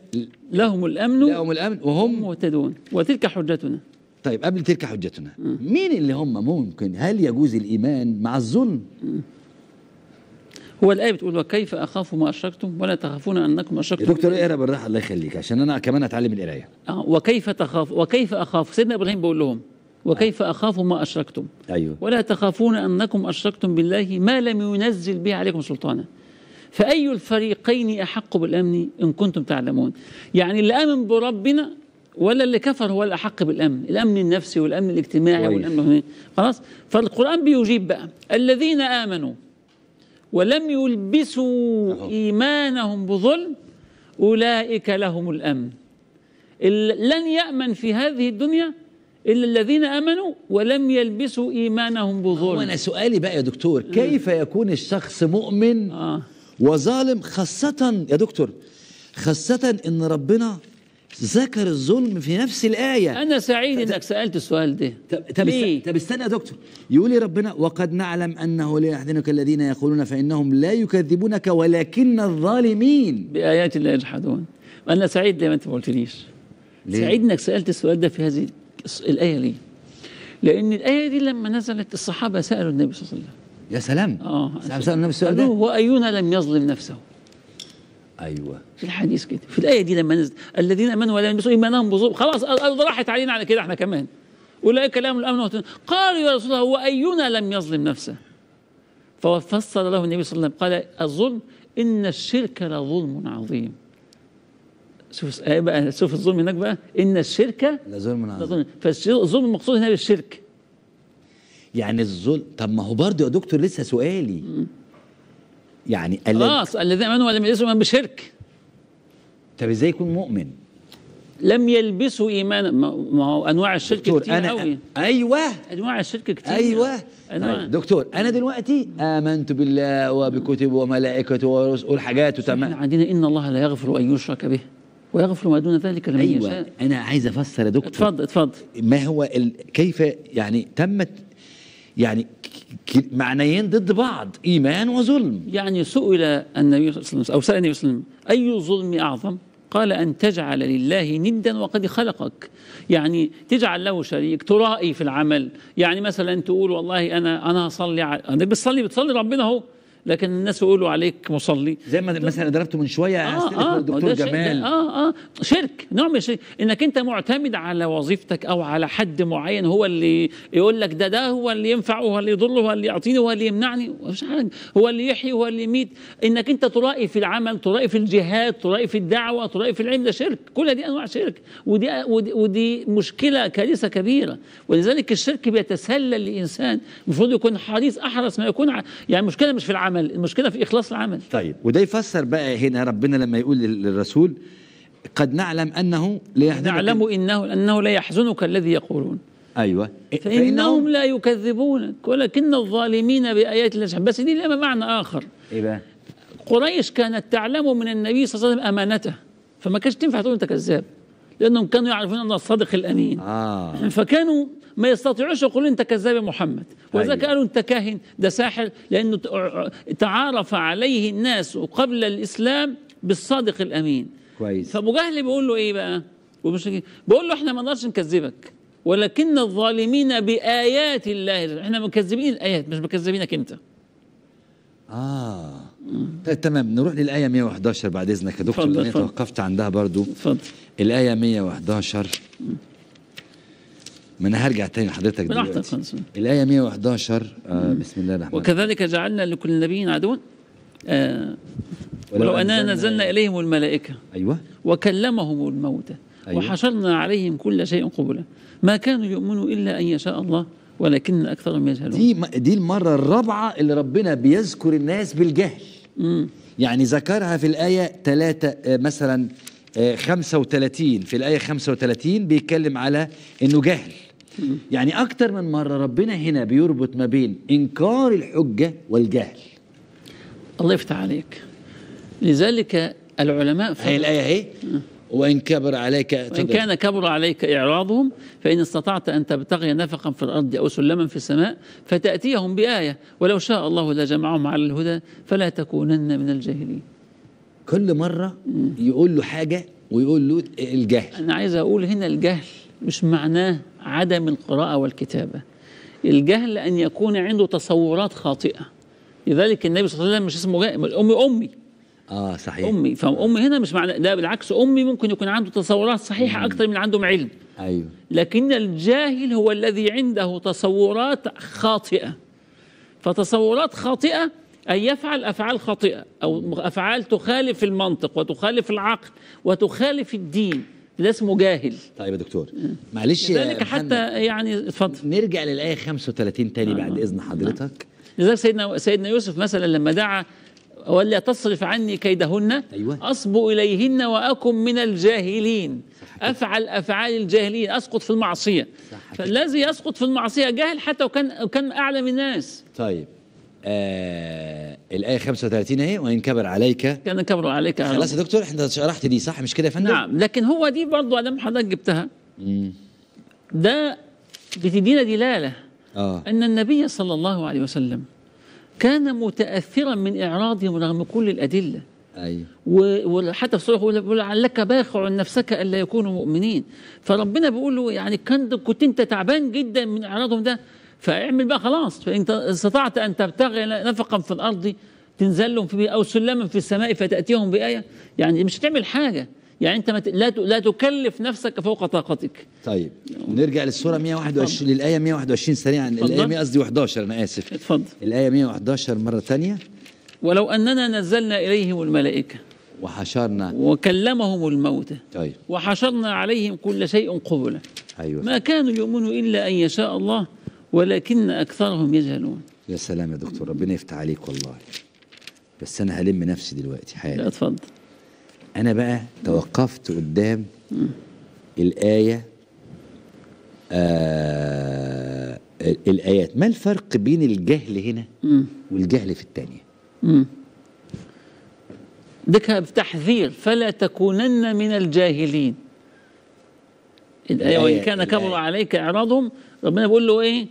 لهم الامن لهم الامن وهم مهتدون وتلك حجتنا طيب قبل تلك حجتنا مين اللي هم ممكن هل يجوز الايمان مع الظلم هو الايه بتقول وكيف اخاف ما اشركتم ولا تخافون انكم اشركتم يا دكتور اقرا بالراحه الله يخليك عشان انا كمان اتعلم القرايه اه وكيف تخاف وكيف اخاف سيدنا ابراهيم بيقول لهم وكيف آه. اخاف ما اشركتم ايوه ولا تخافون انكم اشركتم بالله ما لم ينزل به عليكم سلطانا فاي الفريقين احق بالامن ان كنتم تعلمون يعني اللي امن بربنا ولا اللي كفر هو الأحق بالأمن الأمن النفسي والأمن الاجتماعي والأمن خلاص فالقرآن بيجيب بقى الذين آمنوا ولم يلبسوا إيمانهم بظلم أولئك لهم الأمن لن يأمن في هذه الدنيا إلا الذين آمنوا ولم يلبسوا إيمانهم بظلم انا سؤالي بقى يا دكتور كيف يكون الشخص مؤمن آه. وظالم خاصة يا دكتور خاصة إن ربنا ذكر الظلم في نفس الآية أنا سعيد إنك سألت السؤال ده طب طب ليه؟ طب استنى يا دكتور يقول ربنا وقد نعلم أنه لا يحزنك الذين يقولون فإنهم لا يكذبونك ولكن الظالمين بآيات الله يجحدون أنا سعيد ليه ما أنت ما قلتليش سعيد إنك سألت السؤال ده في هذه الآية ليه؟ لأن الآية دي لما نزلت الصحابة سألوا النبي صلى الله عليه وسلم يا سلام اه سألوا النبي السؤال ده وأينا لم يظلم نفسه ايوه في الحديث كده في الايه دي لما نزل الذين امنوا ولا يلبسوا ايمانهم بظلم خلاص الارض راحت علينا على كده احنا كمان اولئك لهم الامن قالوا يا رسول الله واينا لم يظلم نفسه ففسر له النبي صلى الله عليه وسلم قال الظلم ان الشرك لظلم عظيم شوف ايه بقى شوف الظلم هناك بقى ان الشرك لظلم عظيم فالظلم المقصود هنا بالشرك يعني الظلم طب ما هو برضه يا دكتور لسه سؤالي يعني اه الذين امنوا ولم يلبسوا ايمانهم بشرك طب ازاي يكون مؤمن؟ لم يلبسوا ايمانا ما هو انواع الشرك كتير أنا قوي ايوه انواع الشرك كتير ايوه أنواع. طيب، دكتور انا دلوقتي امنت بالله وبكتبه وملائكته ورسله والحاجات تمام عندنا ان الله لا يغفر ان يشرك به ويغفر ما دون ذلك لمن أيوة. يشاء انا عايز افسر يا دكتور اتفضل اتفضل ما هو ال... كيف يعني تمت يعني معنيين ضد بعض إيمان وظلم يعني سئل النبي صلى الله عليه وسلم أو سأل النبي صلى الله عليه وسلم أي ظلم أعظم قال أن تجعل لله ندا وقد خلقك يعني تجعل له شريك ترائي في العمل يعني مثلا تقول والله أنا أنا هصلي انا بتصلي بتصلي ربنا هو لكن الناس يقولوا عليك مصلي زي ما مثلا ضربته من شويه آه آه دكتور جمال اه اه شرك نوع من الشرك انك انت معتمد على وظيفتك او على حد معين هو اللي يقول لك ده ده هو اللي ينفع هو اللي يضر هو اللي يعطيني هو اللي يمنعني حاجه هو اللي يحيي هو اللي يميت انك انت ترائي في العمل ترائي في الجهاد ترائي في الدعوه ترائي في العلم ده شرك كل دي انواع شرك ودي ودي, ودي مشكله كارثه كبيره ولذلك الشرك بيتسلل لانسان المفروض يكون حريص احرص ما يكون يعني المشكله مش في العمل العمل المشكله في اخلاص العمل طيب وده يفسر بقى هنا ربنا لما يقول للرسول قد نعلم انه لا يحزنك نعلم انه انه لا يحزنك الذي يقولون ايوه فانهم, فإنهم لا يكذبونك ولكن الظالمين بايات الله بس دي لها معنى اخر ايه بقى قريش كانت تعلم من النبي صلى الله عليه وسلم امانته فما كانش تنفع تقول انت كذاب لانهم كانوا يعرفون انه الصادق الامين آه. فكانوا ما يستطيعوش يقولوا انت كذاب يا محمد واذا أيوة. قالوا انت كاهن ده ساحر لانه تعارف عليه الناس قبل الاسلام بالصادق الامين كويس فابو جهل بيقول له ايه بقى ومشركين بيقول له احنا ما نقدرش نكذبك ولكن الظالمين بايات الله احنا مكذبين الايات مش مكذبينك انت اه طيب تمام نروح للايه 111 بعد اذنك يا دكتور انا توقفت عندها برضو اتفضل الايه 111 م. ما انا هرجع تاني لحضرتك دلوقتي الايه 111 آه بسم الله الرحمن وكذلك جعلنا لكل نبي عدوا آه ولو اننا نزلنا اليهم الملائكه ايوه وكلمهم الموتى أيوة. وحشرنا عليهم كل شيء قبلا ما كانوا يؤمنوا الا ان يشاء الله ولكن اكثرهم يجهلون دي دي المره الرابعه اللي ربنا بيذكر الناس بالجهل مم. يعني ذكرها في الايه 3 آه، مثلا 35 آه، في الايه 35 بيتكلم على انه جهل يعني أكتر من مرة ربنا هنا بيربط ما بين إنكار الحجة والجهل الله يفتح عليك لذلك العلماء هي الآية اهي وإن كبر عليك وإن كان كبر عليك إعراضهم فإن استطعت أن تبتغي نفقا في الأرض أو سلما في السماء فتأتيهم بآية ولو شاء الله لجمعهم على الهدى فلا تكونن من الجاهلين كل مرة يقول له حاجة ويقول له الجهل أنا عايز أقول هنا الجهل مش معناه عدم القراءة والكتابة الجهل أن يكون عنده تصورات خاطئة لذلك النبي صلى الله عليه وسلم مش اسمه جاهل أمي أمي اه صحيح امي فامي هنا مش معنى ده بالعكس امي ممكن يكون عنده تصورات صحيحه اكثر من عندهم علم ايوه لكن الجاهل هو الذي عنده تصورات خاطئه فتصورات خاطئه أن يفعل أفعال خاطئة أو أفعال تخالف المنطق وتخالف العقل وتخالف الدين ده اسمه جاهل طيب يا دكتور آه. معلش لذلك حتى يعني اتفضل نرجع للآية 35 تاني آه. بعد إذن حضرتك آه. لذلك سيدنا سيدنا يوسف مثلا لما دعا ولا تصرف عني كيدهن أيوة. أصب إليهن وأكن من الجاهلين صحيح. أفعل أفعال الجاهلين أسقط في المعصية صح فالذي يسقط في المعصية جاهل حتى وكان كان أعلم الناس طيب آه الايه 35 اهي وان كبر عليك كان كبر عليك خلاص يا دكتور احنا شرحت دي صح مش كده يا فندم؟ نعم لكن هو دي برضه انا حضرتك جبتها مم. ده بتدينا دلاله آه. ان النبي صلى الله عليه وسلم كان متاثرا من اعراضهم رغم كل الادله ايوه وحتى في الصلح يقول لعلك باخع نفسك الا يكونوا مؤمنين فربنا بيقول له يعني كان كنت انت تعبان جدا من اعراضهم ده فاعمل بقى خلاص فإن استطعت أن تبتغي نفقا في الأرض تنزل لهم فيه أو سلما في السماء فتأتيهم بآية يعني مش هتعمل حاجة يعني أنت لا لا تكلف نفسك فوق طاقتك طيب نرجع للسورة 121 للآية 121 سريعا الآية 100 قصدي 11 أنا آسف اتفضل الآية 111 مرة ثانية ولو أننا نزلنا إليهم الملائكة وحشرنا وكلمهم الموتى طيب وحشرنا عليهم كل شيء قبلا أيوة ما كانوا يؤمنوا إلا أن يشاء الله ولكن أكثرهم يجهلون يا سلام يا دكتور ربنا يفتح عليك والله بس أنا هلم نفسي دلوقتي حالا لا اتفضل أنا بقى توقفت قدام م. الآية آه الآيات ما الفرق بين الجهل هنا م. والجهل في الثانية ذكر بتحذير فلا تكونن من الجاهلين الآية وإن كان كبر عليك إعراضهم ربنا بيقول له إيه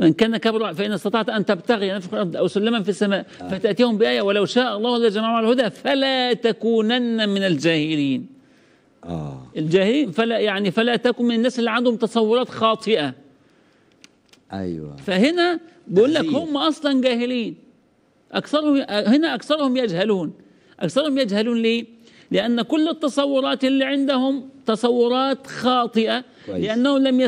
وإن كان كبر فإن استطعت أن تبتغي نفق الأرض أو سلما في السماء آه. فتأتيهم بآية ولو شاء الله لجمعهم على الهدى فلا تكونن من الجاهلين آه. الجاهلين فلا يعني فلا تكن من الناس اللي عندهم تصورات خاطئة أيوة فهنا بقول لك هم أصلا جاهلين أكثرهم هنا أكثرهم يجهلون أكثرهم يجهلون ليه؟ لأن كل التصورات اللي عندهم تصورات خاطئة كويس. لأنهم لم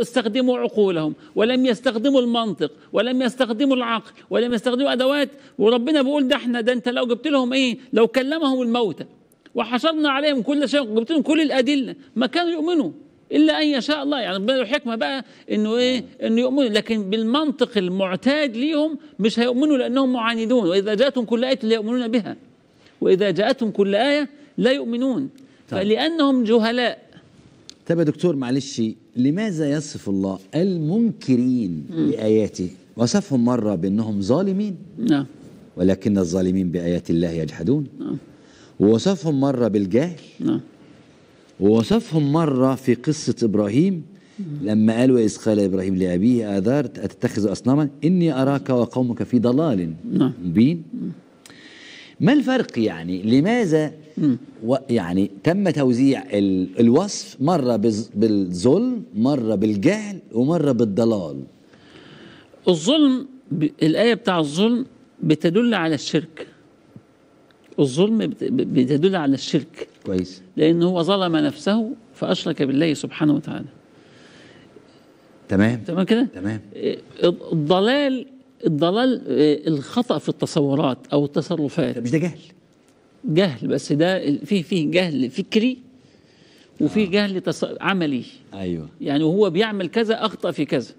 يستخدموا عقولهم ولم يستخدموا المنطق ولم يستخدموا العقل ولم يستخدموا أدوات وربنا بيقول ده احنا ده انت لو جبت لهم ايه لو كلمهم الموتى وحشرنا عليهم كل شيء جبت لهم كل الأدلة ما كانوا يؤمنوا الا ان يشاء الله يعني ربنا له حكمه بقى انه ايه انه يؤمنوا لكن بالمنطق المعتاد ليهم مش هيؤمنوا لانهم معاندون واذا جاءتهم كل ايه لا يؤمنون بها واذا جاءتهم كل ايه لا يؤمنون طيب. فلانهم جهلاء طب يا دكتور معلش لماذا يصف الله المنكرين م. لآياته وصفهم مرة بأنهم ظالمين نعم ولكن الظالمين بآيات الله يجحدون نعم ووصفهم مرة بالجهل نعم ووصفهم مرة في قصة إبراهيم لما قال وإذ قال إبراهيم لأبيه أذرت أتتخذ أصناما إني أراك وقومك في ضلال نعم مبين ما الفرق يعني لماذا يعني تم توزيع الوصف مرة بالظلم مرة بالجهل ومرة بالضلال الظلم الآية بتاع الظلم بتدل على الشرك الظلم بتدل على الشرك كويس لأنه هو ظلم نفسه فأشرك بالله سبحانه وتعالى تمام تمام كده تمام إيه، الضلال الضلال آه، الخطا في التصورات او التصرفات مش ده جهل جهل بس ده في في جهل فكري وفي آه. جهل تص... عملي ايوه يعني وهو بيعمل كذا اخطا في كذا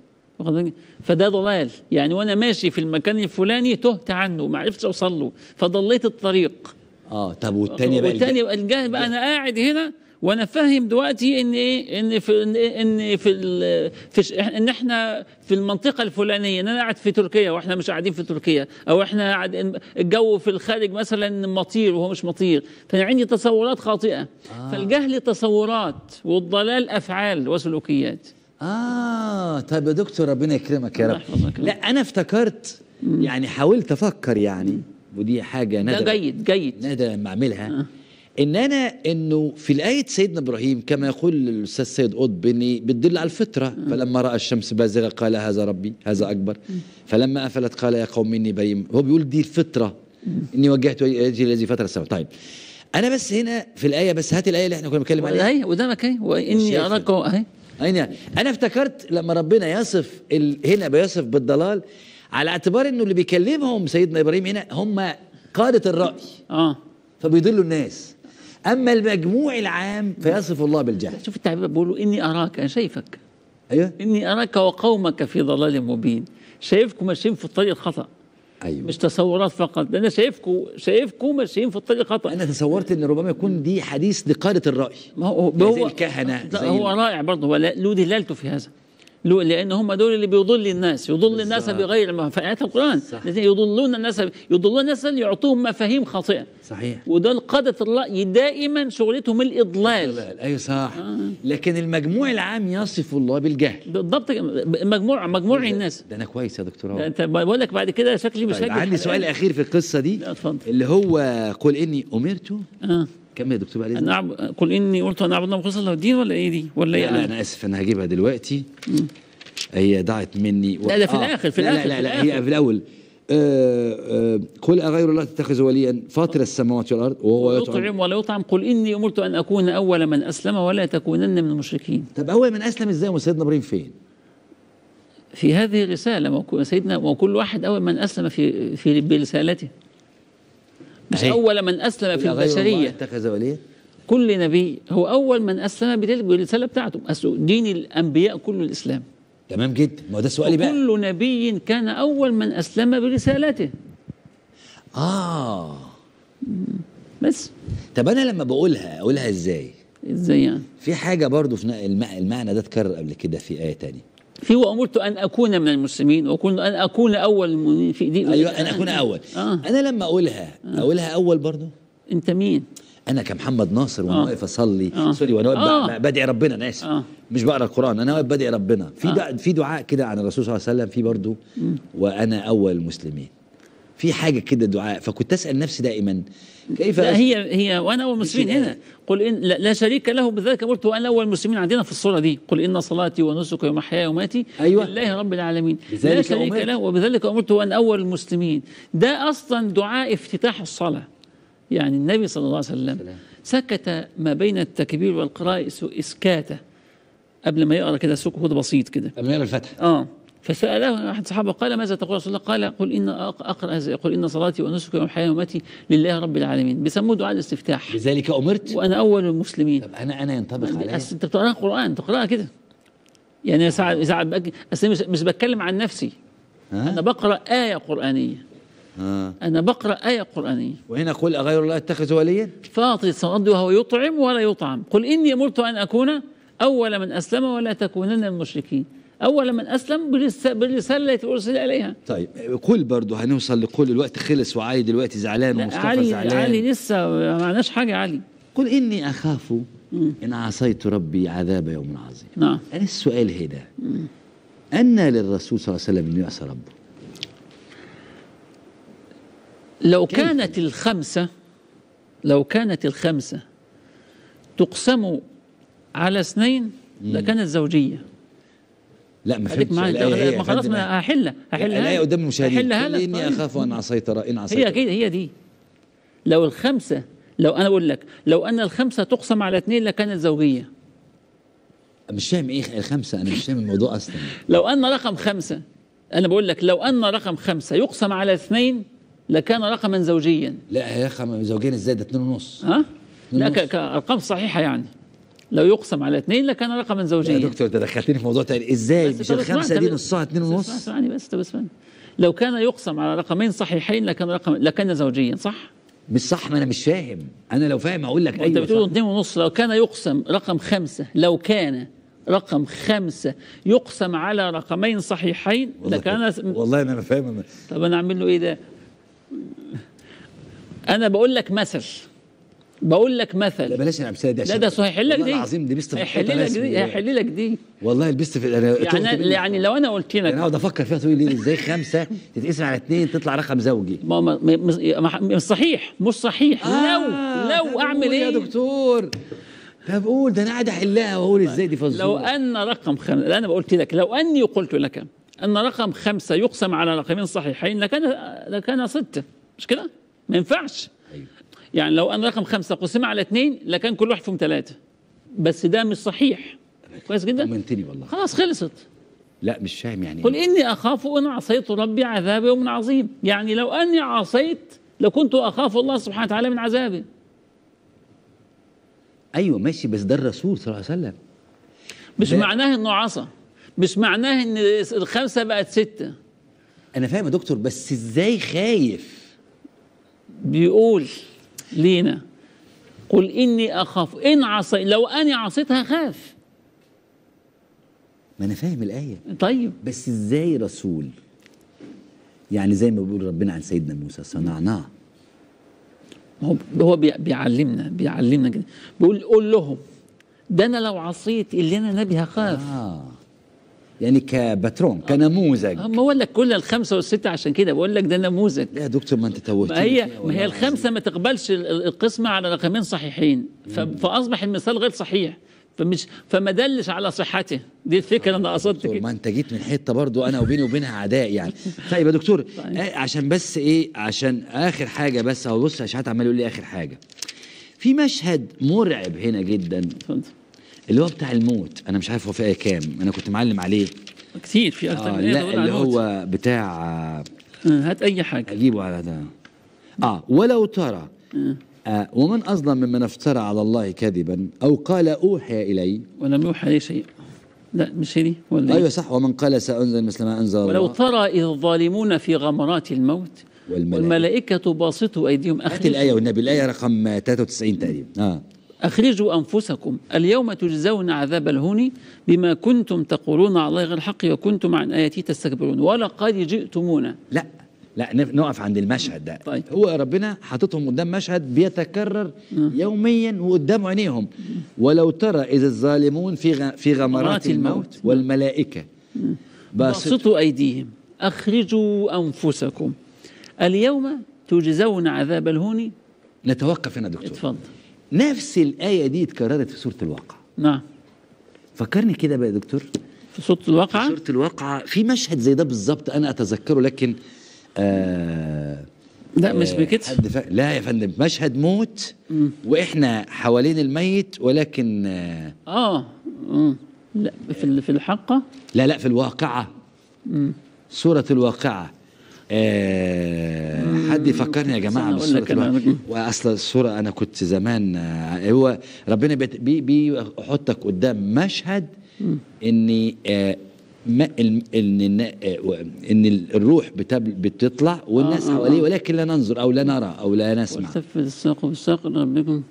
فده ضلال يعني وانا ماشي في المكان الفلاني تهت عنه ما عرفتش اوصل له فضليت الطريق اه طب والتاني بقى والتاني بقى الجهل بقى انا قاعد هنا وانا فاهم دلوقتي ان ايه ان في ان في ال في ان احنا في المنطقه الفلانيه ان انا قاعد في تركيا واحنا مش قاعدين في تركيا او احنا قاعد الجو في الخارج مثلا مطير وهو مش مطير فانا عندي تصورات خاطئه آه. فالجهل تصورات والضلال افعال وسلوكيات اه طيب يا دكتور ربنا يكرمك يا رب لا انا افتكرت يعني حاولت افكر يعني ودي حاجه نادره جيد جيد نادره لما اعملها آه. ان انا انه في الايه سيدنا ابراهيم كما يقول الاستاذ سيد قطب اني بتدل على الفطره فلما راى الشمس بازغه قال هذا ربي هذا اكبر فلما افلت قال يا قوم اني بريء هو بيقول دي الفطره اني وجهت وجهي الذي فطر السماء طيب انا بس هنا في الايه بس هات الايه اللي احنا كنا بنتكلم عليها ايوه قدامك اهي واني اراكم اهي اين انا افتكرت لما ربنا يصف ال... هنا بيصف بالضلال على اعتبار انه اللي بيكلمهم سيدنا ابراهيم هنا هم قاده الراي اه فبيضلوا الناس أما المجموع العام فيصف الله بالجهل شوف التعبير بيقولوا إني أراك أنا شايفك أيوه إني أراك وقومك في ضلال مبين شايفكم ماشيين في الطريق الخطأ أيوه. مش تصورات فقط انا شايفكم شايفكم ماشيين في الطريق الخطا انا تصورت ان ربما يكون دي حديث لقاده الراي ما هو هو الكهنه هو رائع برضه هو له دلالته في هذا لان هم دول اللي بيضل الناس يضل الناس بغير ما فايات القران الذين يضلون الناس يضلون الناس اللي يعطوهم مفاهيم خاطئه صحيح ودول قاده الراي دائما شغلتهم الاضلال الاضلال اي أيوة صح آه. لكن المجموع العام يصف الله بالجهل بالضبط مجموع مجموع الناس ده انا كويس يا دكتور انت بقول لك بعد كده شكلي مش طيب عندي سؤال اخير في القصه دي اللي هو قل اني امرت آه. كم يا دكتور بعدين؟ انا نعم قل اني قلت انا اعبد الله مخلصا له الدين ولا ايه دي ولا ايه لا يعني؟ انا اسف انا هجيبها دلوقتي هي ضاعت مني و... لا ده في آه. الاخر في الاخر لا لا, لا, لا هي في الاول آه آه قل أغير الله تتخذ وليا فاطر السماوات والأرض وهو يطعم ولا يطعم قل إني أمرت أن أكون أول من أسلم ولا تكونن من المشركين طب أول من أسلم إزاي وسيدنا إبراهيم فين؟ في هذه الرسالة سيدنا وكل واحد أول من أسلم في في برسالته أي أول من أسلم في البشرية اتخذ وليه كل نبي هو أول من أسلم بتلك الرسالة بتاعته دين الأنبياء كله الإسلام تمام جدا ما ده سؤالي بقى كل نبي كان أول من أسلم برسالته آه بس طب أنا لما بقولها أقولها إزاي؟ إزاي يعني؟ في حاجة برضو في المعنى ده اتكرر قبل كده في آية تانية في وأمرت أن أكون من المسلمين وكنت أن أكون أول المؤمنين في دي أيوة أن أكون أول آه. أنا لما أقولها آه. أقولها أول برضه أنت مين؟ انا كمحمد ناصر وانا آه. واقف اصلي آه. سوري وانا واقف آه. بدعي ربنا انا اسف آه. مش بقرا القران انا واقف بدعي ربنا في آه. في دعاء كده عن الرسول صلى الله عليه وسلم في برضه وانا اول المسلمين في حاجه كده دعاء فكنت اسال نفسي دائما كيف لا هي هي وانا اول المسلمين هنا قل ان لا شريك له بذلك قلت وانا اول المسلمين عندنا في الصوره دي قل ان صلاتي ونسكي ومحياي وماتي أيوة. لله رب العالمين لا شريك له وبذلك امرت وانا اول المسلمين ده اصلا دعاء افتتاح الصلاه يعني النبي صلى الله عليه وسلم سلام. سكت ما بين التكبير والقراءه اسكاته قبل ما يقرا كده سكوت بسيط كده قبل ما يقرا الفتح اه فسأله أحد الصحابة قال ماذا تقول رسول الله قال قل إن أقرأ قل إن صلاتي ونسكي ومحياي ومماتي لله رب العالمين بيسموه دعاء الاستفتاح لذلك أمرت وأنا أول المسلمين طب أنا أنا ينطبق عليا أنت بتقرأ قرآن تقرأها كده يعني ساعة ساعة أصل مش بتكلم عن نفسي ها؟ أنا بقرأ آية قرآنية آه. أنا بقرأ آية قرآنية وهنا قل أغير الله أتخذ وليا فاطر الصمد وهو يطعم ولا يطعم قل إني أمرت أن أكون أول من أسلم ولا تكونن من المشركين أول من أسلم بالرسالة التي أرسل إليها طيب قول برضه هنوصل لقول الوقت خلص وعلي دلوقتي زعلان ومصطفى علي زعلان علي لسه ما معناش حاجة علي قل إني أخاف إن عصيت ربي عذاب يوم عظيم نعم أنا السؤال هنا أن للرسول صلى الله عليه وسلم أن يعصى ربه لو كانت الخمسة لو كانت الخمسة تقسم على اثنين لكانت زوجية لا ما فهمتش الآية ما خلاص ما هحلها هحلها الآية قدام المشاهدين إني أخاف أن عصيت إن عصيت هي كده هي دي لو الخمسة لو أنا أقول لك لو أن الخمسة تقسم على اثنين لكانت زوجية مش فاهم إيه الخمسة أنا مش فاهم الموضوع أصلا لو أن رقم خمسة أنا بقول لك لو أن رقم خمسة يقسم على اثنين لكان رقما زوجيا لا رقم زوجيا ازاي ده اثنين ونص ها؟ لا كأرقام صحيحة يعني لو يقسم على اثنين لكان رقما زوجيا يا دكتور ده دخلتني في موضوع تاني ازاي مش الخمسه دي نصها اثنين ونص اسمعني بس طب اسمعني لو كان يقسم على رقمين صحيحين لكان رقم لكان زوجيا صح؟ مش صح ما انا مش فاهم انا لو فاهم اقول لك أيوة انت بتقول اثنين ونص لو كان يقسم رقم خمسه لو كان رقم خمسة يقسم على رقمين صحيحين لكان والله انا فاهم طب انا اعمل له ايه ده؟ انا بقول لك مثل بقول لك مثل لا بلاش يا سادي لا ده صحيح لك دي العظيم دي بيست هيحل لك دي هيحل لك دي والله البيست في انا يعني يعني لو انا قلت لك انا اقعد افكر فيها طول الليل ازاي خمسه تتقسم على اثنين تطلع رقم زوجي ما مش صحيح مش صحيح آه لو لو اعمل ايه يا دكتور طب قول ده انا قاعد احلها واقول ازاي دي فزوره لو ان رقم خمسه انا قلت لك لو اني قلت لك ان رقم خمسه يقسم على رقمين صحيحين لكان لكان سته مش كده؟ ما ينفعش يعني لو انا رقم خمسه قسمها على اثنين لكان كل واحد فيهم ثلاثه بس ده مش صحيح كويس جدا طمنتني والله خلاص خلصت لا مش فاهم يعني قل اني اخاف ان عصيت ربي عذاب يوم عظيم يعني لو اني عصيت لكنت اخاف الله سبحانه وتعالى من عذابه ايوه ماشي بس ده الرسول صلى الله عليه وسلم مش معناه انه عصى مش معناه ان الخمسه بقت سته انا فاهم يا دكتور بس ازاي خايف بيقول لينا قل إني أخاف إن عصيت لو أني عصيت هخاف ما أنا فاهم الآية طيب بس إزاي رسول يعني زي ما بيقول ربنا عن سيدنا موسى صنعناه هو هو بيعلمنا بيعلمنا كده بيقول قول لهم ده انا لو عصيت اللي انا نبي هخاف آه. يعني كباترون كنموذج آه، ما بقول لك كل الخمسه والسته عشان كده بقول لك ده نموذج لا يا دكتور ما انت توهتني ما هي ما هي الخمسه ما تقبلش القسمه على رقمين صحيحين فاصبح المثال غير صحيح فمش فما دلش على صحته دي الفكره انا قصدت كده ما انت جيت من حته برضو انا وبيني وبينها عداء يعني <laughs> طيب يا دكتور طيب. آه، عشان بس ايه عشان اخر حاجه بس هو بص يا عمال يقول لي اخر حاجه في مشهد مرعب هنا جدا اتفضل اللي هو بتاع الموت انا مش عارف هو فئه كام انا كنت معلم عليه كتير في اكتر آه من لا اللي هو بتاع آه، هات اي حاجه اجيبه على ده اه ولو ترى آه. آه ومن اظلم ممن افترى على الله كذبا او قال اوحي الي ولم يوحى الي شيء لا مش هي ولا إيه؟ ايوه صح ومن قال سانزل مثل ما انزل ولو الله. ترى اذ الظالمون في غمرات الموت والملائكة, والملائكة باسطوا أيديهم أخلصوا الآية والنبي الآية رقم 93 تقريبا آه. أخرجوا أنفسكم اليوم تجزون عذاب الهون بما كنتم تقولون على الله غير الحق وكنتم عن آياتي تستكبرون ولقد جئتمونا لا لا نقف عند المشهد ده طيب. هو ربنا حاططهم قدام مشهد بيتكرر آه. يوميا وقدام عينيهم ولو ترى إذا الظالمون في في غمرات الموت, الموت والملائكة آه. باسطوا أيديهم أخرجوا أنفسكم اليوم تجزون عذاب الهون نتوقف هنا دكتور اتفضل نفس الآية دي اتكررت في سورة الواقعة نعم فكرني كده بقى يا دكتور في سورة الواقعة في سورة الواقعة في مشهد زي ده بالظبط أنا أتذكره لكن آه لا مش بكده آه، ف... لا يا فندم مشهد موت م. واحنا حوالين الميت ولكن اه آه. لا في في الحقه لا لا في الواقعه م. سوره الواقعه آه حد يفكرني يا جماعه بالصوره واصل الصوره انا كنت زمان آه هو ربنا بيحطك بي قدام مشهد ان آه ما ان ان آه، الروح بتطلع والناس آه، آه، حواليه ولكن لا ننظر او لا نرى او لا نسمع والتفت الساق بالساق ربكم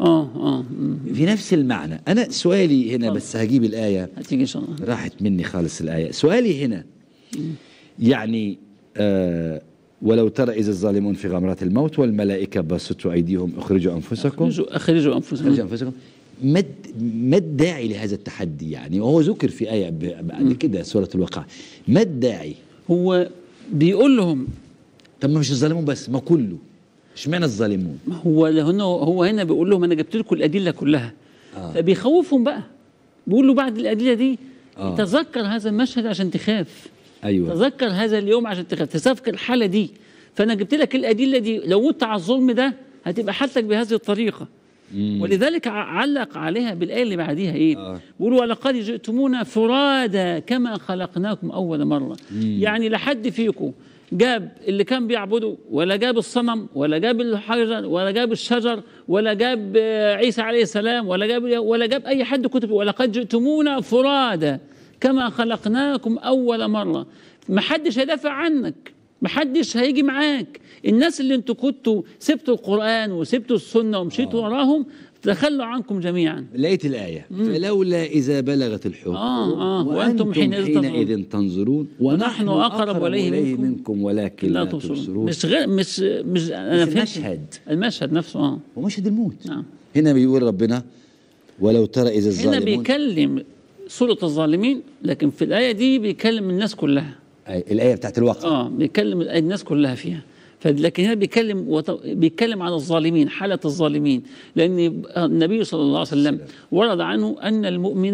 اه اه في نفس المعنى انا سؤالي هنا بس هجيب الايه هتيجي ان شاء الله راحت مني خالص الايه سؤالي هنا يعني آه، ولو ترى إذا الظالمون في غمرات الموت والملائكة بسطوا أيديهم أخرجوا أنفسكم أخرجوا, أخرجوا أنفسكم أخرجوا أنفسكم ما ما الداعي لهذا التحدي يعني وهو ذكر في آية بعد كده سورة الواقعة ما الداعي هو بيقول لهم طب ما مش الظالمون بس ما كله اشمعنى الظالمون ما هو هنا هو هنا بيقول لهم انا جبت لكم الادله كلها آه. فبيخوفهم بقى بيقول له بعد الادله دي آه. تذكر هذا المشهد عشان تخاف ايوه تذكر هذا اليوم عشان تسافك الحاله دي فانا جبت لك الادله دي لو مت على الظلم ده هتبقى حالتك بهذه الطريقه مم. ولذلك علق عليها بالايه اللي بعديها ايه؟ آه. بيقولوا ولقد جئتمونا فرادا كما خلقناكم اول مره مم. يعني لحد فيكم جاب اللي كان بيعبده ولا جاب الصنم ولا جاب الحجر ولا جاب الشجر ولا جاب عيسى عليه السلام ولا جاب ولا جاب اي حد كتب ولقد جئتمونا فرادى كما خلقناكم أول مرة محدش هيدافع عنك محدش هيجي معاك الناس اللي انتوا كنتوا سبتوا القرآن وسبتوا السنة ومشيتوا آه. وراهم تخلوا عنكم جميعا لقيت الآية مم. فلولا إذا بلغت الحب آه آه وأنتم حينئذ حين تنظرون ونحن أقرب إليه منكم, منكم ولكن لا, لا تبصرون مش غير مش مش أنا مش المشهد المشهد نفسه آه ومشهد الموت آه. هنا بيقول ربنا ولو ترى إذا الظالمون هنا بيكلم سلط الظالمين لكن في الآية دي بيكلم الناس كلها الآية بتاعت الواقع اه بيكلم الناس كلها فيها لكن هنا بيتكلم بيتكلم عن الظالمين حالة الظالمين لأن النبي صلى الله عليه وسلم ورد عنه أن المؤمن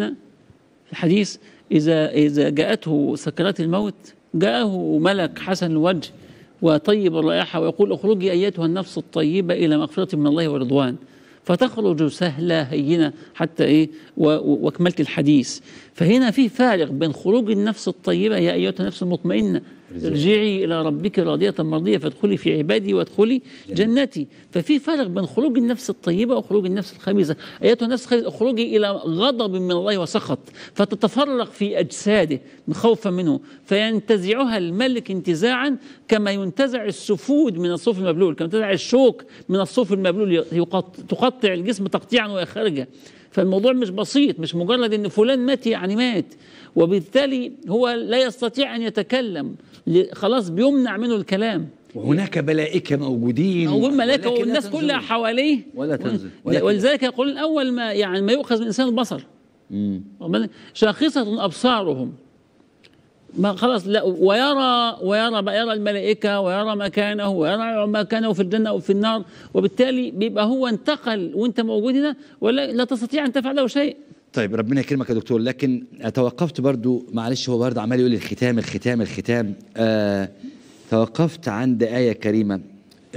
في الحديث إذا إذا جاءته سكرات الموت جاءه ملك حسن الوجه وطيب الرائحة ويقول اخرجي أيتها النفس الطيبة إلى مغفرة من الله ورضوان فتخرج سهلة هينة حتى إيه وأكملت الحديث فهنا في فارق بين خروج النفس الطيبة يا أيتها النفس المطمئنة ارجعي إلى ربك راضية مرضية فادخلي في عبادي وادخلي جنتي ففي فرق بين خروج النفس الطيبة وخروج النفس الخبيثة أيتها النفس الخبيثة اخرجي إلى غضب من الله وسخط فتتفرق في أجساده خوفا منه فينتزعها الملك انتزاعا كما ينتزع السفود من الصوف المبلول كما ينتزع الشوك من الصوف المبلول تقطع الجسم تقطيعا ويخرجا فالموضوع مش بسيط مش مجرد ان فلان مات يعني مات وبالتالي هو لا يستطيع ان يتكلم خلاص بيمنع منه الكلام وهناك ملائكة موجودين ملائكة والناس كلها حواليه ولا تنزل ولذلك يقول الأول ما يعني ما يؤخذ من الإنسان البصر شاخصة أبصارهم ما خلاص لا ويرى ويرى يرى الملائكه ويرى مكانه ويرى مكانه في الجنه او في النار وبالتالي بيبقى هو انتقل وانت موجود هنا ولا لا تستطيع ان تفعله شيء طيب ربنا يكرمك يا دكتور لكن توقفت برضو معلش هو برضه عمال يقول لي الختام الختام الختام آه توقفت عند آية كريمة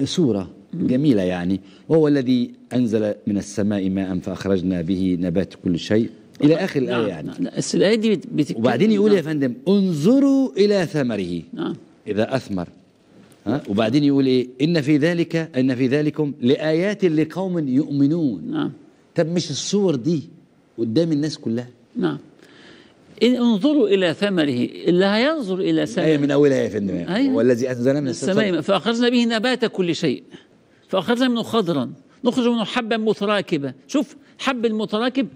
سورة جميلة يعني وهو الذي أنزل من السماء ماء فأخرجنا به نبات كل شيء إلى نعم، آخر الآية نعم، يعني نعم. بس الآية دي بتتكلم وبعدين يقول يا فندم انظروا إلى ثمره إذا أثمر ها وبعدين يقول إيه إن في ذلك إن في ذلكم لآيات لقوم يؤمنون طب مش الصور دي قدام الناس كلها نعم انظروا الى ثمره اللي هينظر الى ثمره من اولها يا فندم أيوة. هو والذي انزل من السماء فاخرجنا به نبات كل شيء فاخرجنا منه خضرا نخرج منه حبا متراكبا شوف حب المتراكب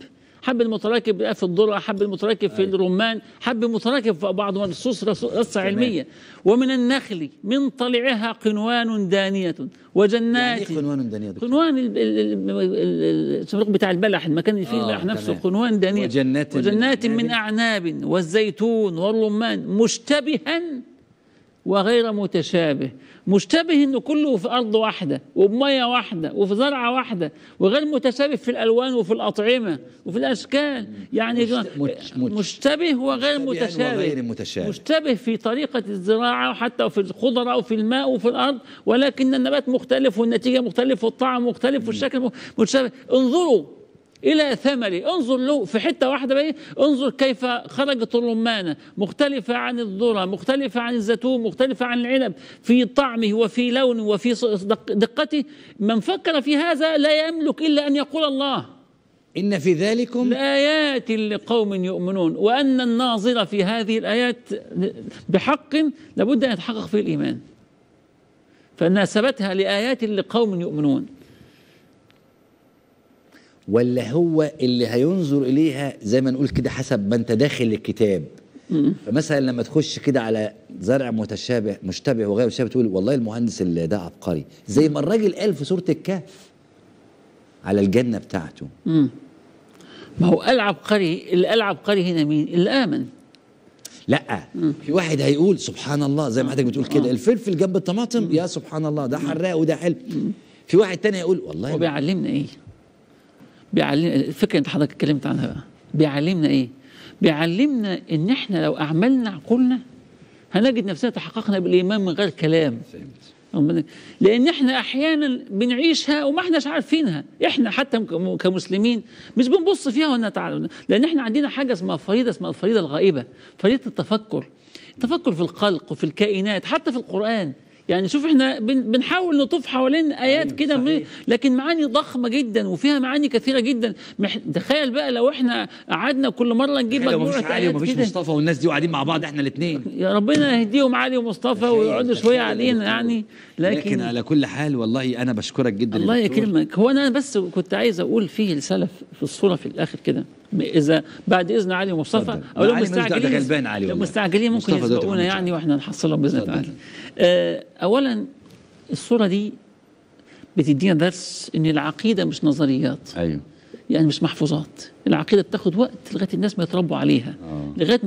حب المتراكب في الذره حب المتراكب في أيوة. الرمان حب المتراكب في بعض النصوص رصه علميه ومن النخل من طلعها قنوان دانيه وجنات يعني إيه قنوان دانيه قنوان الصندوق بتاع البلح المكان اللي فيه آه، البلح نفسه قنوان دانيه وجنات, وجنات من اعناب والزيتون والرمان مشتبها وغير متشابه مشتبه انه كله في ارض واحده وبميه واحده وفي زرعه واحده وغير متشابه في الالوان وفي الاطعمه وفي الاشكال يعني مشت... مشتبه وغير متشابه يعني وغير متشابه مشتبه في طريقه الزراعه وحتى في الخضره وفي الماء وفي الارض ولكن النبات مختلف والنتيجه مختلف والطعم مختلف والشكل متشابه انظروا إلى ثمره انظر له في حتة واحدة بقى إيه؟ انظر كيف خرجت الرمانة مختلفة عن الذرة مختلفة عن الزيتون مختلفة عن العنب في طعمه وفي لونه وفي دقته من فكر في هذا لا يملك إلا أن يقول الله إن في ذلكم لآيات لقوم يؤمنون وأن الناظر في هذه الآيات بحق لابد أن يتحقق فيه الإيمان فناسبتها لآيات لقوم يؤمنون ولا هو اللي هينظر اليها زي ما نقول كده حسب ما انت داخل الكتاب فمثلا لما تخش كده على زرع متشابه مشتبه وغير مشتبه تقول والله المهندس اللي ده عبقري زي ما الراجل قال في سوره الكهف على الجنه بتاعته مم. ما هو قال عبقري اللي قال عبقري هنا مين اللي امن لا مم. في واحد هيقول سبحان الله زي ما حضرتك بتقول كده آه. الفلفل جنب الطماطم يا سبحان الله ده حراق وده حلو في واحد تاني يقول والله هو بيعلمنا ايه بيعلم الفكره انت حضرتك اتكلمت عنها بقى بيعلمنا ايه؟ بيعلمنا ان احنا لو اعملنا عقولنا هنجد نفسنا تحققنا بالايمان من غير كلام لان احنا احيانا بنعيشها وما احناش عارفينها احنا حتى كمسلمين مش بنبص فيها ونتعلم لان احنا عندنا حاجه اسمها فريضه اسمها الفريضه الغائبه فريضه التفكر التفكر في الخلق وفي الكائنات حتى في القران يعني شوف احنا بنحاول نطوف حوالين ايات أيوة، كده لكن معاني ضخمه جدا وفيها معاني كثيره جدا تخيل بقى لو احنا قعدنا كل مره نجيب مجموعه ايات علي ومفيش مصطفى والناس دي وقاعدين مع بعض احنا الاثنين يا ربنا يهديهم علي ومصطفى ويقعدوا شويه علينا يعني لكن لكن على كل حال والله انا بشكرك جدا الله يكرمك هو انا بس كنت عايز اقول فيه السلف في الصوره في الاخر كده اذا بعد اذن علي ومصطفى او لو مستعجلين مستعجلين ممكن يسبقونا يعني واحنا نحصلهم باذن الله آه، اولا الصوره دي بتدينا درس ان العقيده مش نظريات ايوه يعني مش محفوظات العقيده بتاخد وقت لغايه الناس ما يتربوا عليها آه. لغايه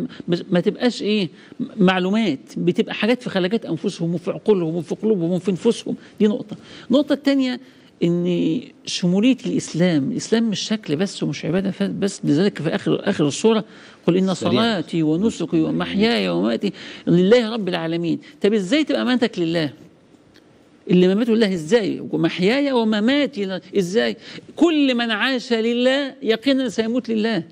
ما تبقاش ايه معلومات بتبقى حاجات في خلاجات انفسهم وفي عقولهم وفي قلوبهم وفي نفوسهم دي نقطه النقطه الثانيه ان شموليه الاسلام الاسلام مش شكل بس ومش عباده بس لذلك في اخر اخر الصوره قل إن صلاتي ونسكي ومحياي ومماتي لله رب العالمين طب إزاي تبقى أمانتك لله اللي مماته لله إزاي ومحياي ومماتي إزاي كل من عاش لله يقينا سيموت لله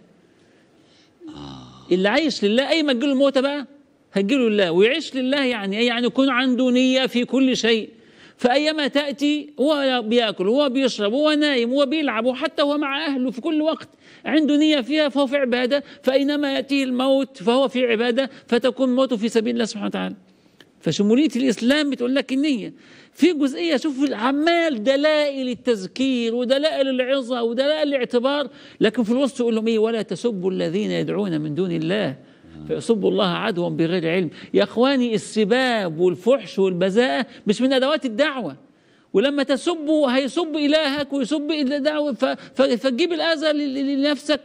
آه. اللي عايش لله أي ما تجيله الموت بقى هتجيله لله ويعيش لله يعني إيه يعني يكون عنده نية في كل شيء فأيما تأتي هو بياكل هو بيشرب هو نايم هو بيلعب وحتى هو مع أهله في كل وقت عنده نية فيها فهو في عبادة فأينما يأتيه الموت فهو في عبادة فتكون موته في سبيل الله سبحانه وتعالى فشمولية الإسلام بتقول لك النية في جزئية شوف عمال دلائل التذكير ودلائل العظة ودلائل الاعتبار لكن في الوسط يقول لهم إيه ولا تسبوا الذين يدعون من دون الله آه. فيسبوا الله عدوا بغير علم يا اخواني السباب والفحش والبذاءه مش من ادوات الدعوه ولما تسبوا هيسب الهك ويسب دعوه فتجيب الاذى لنفسك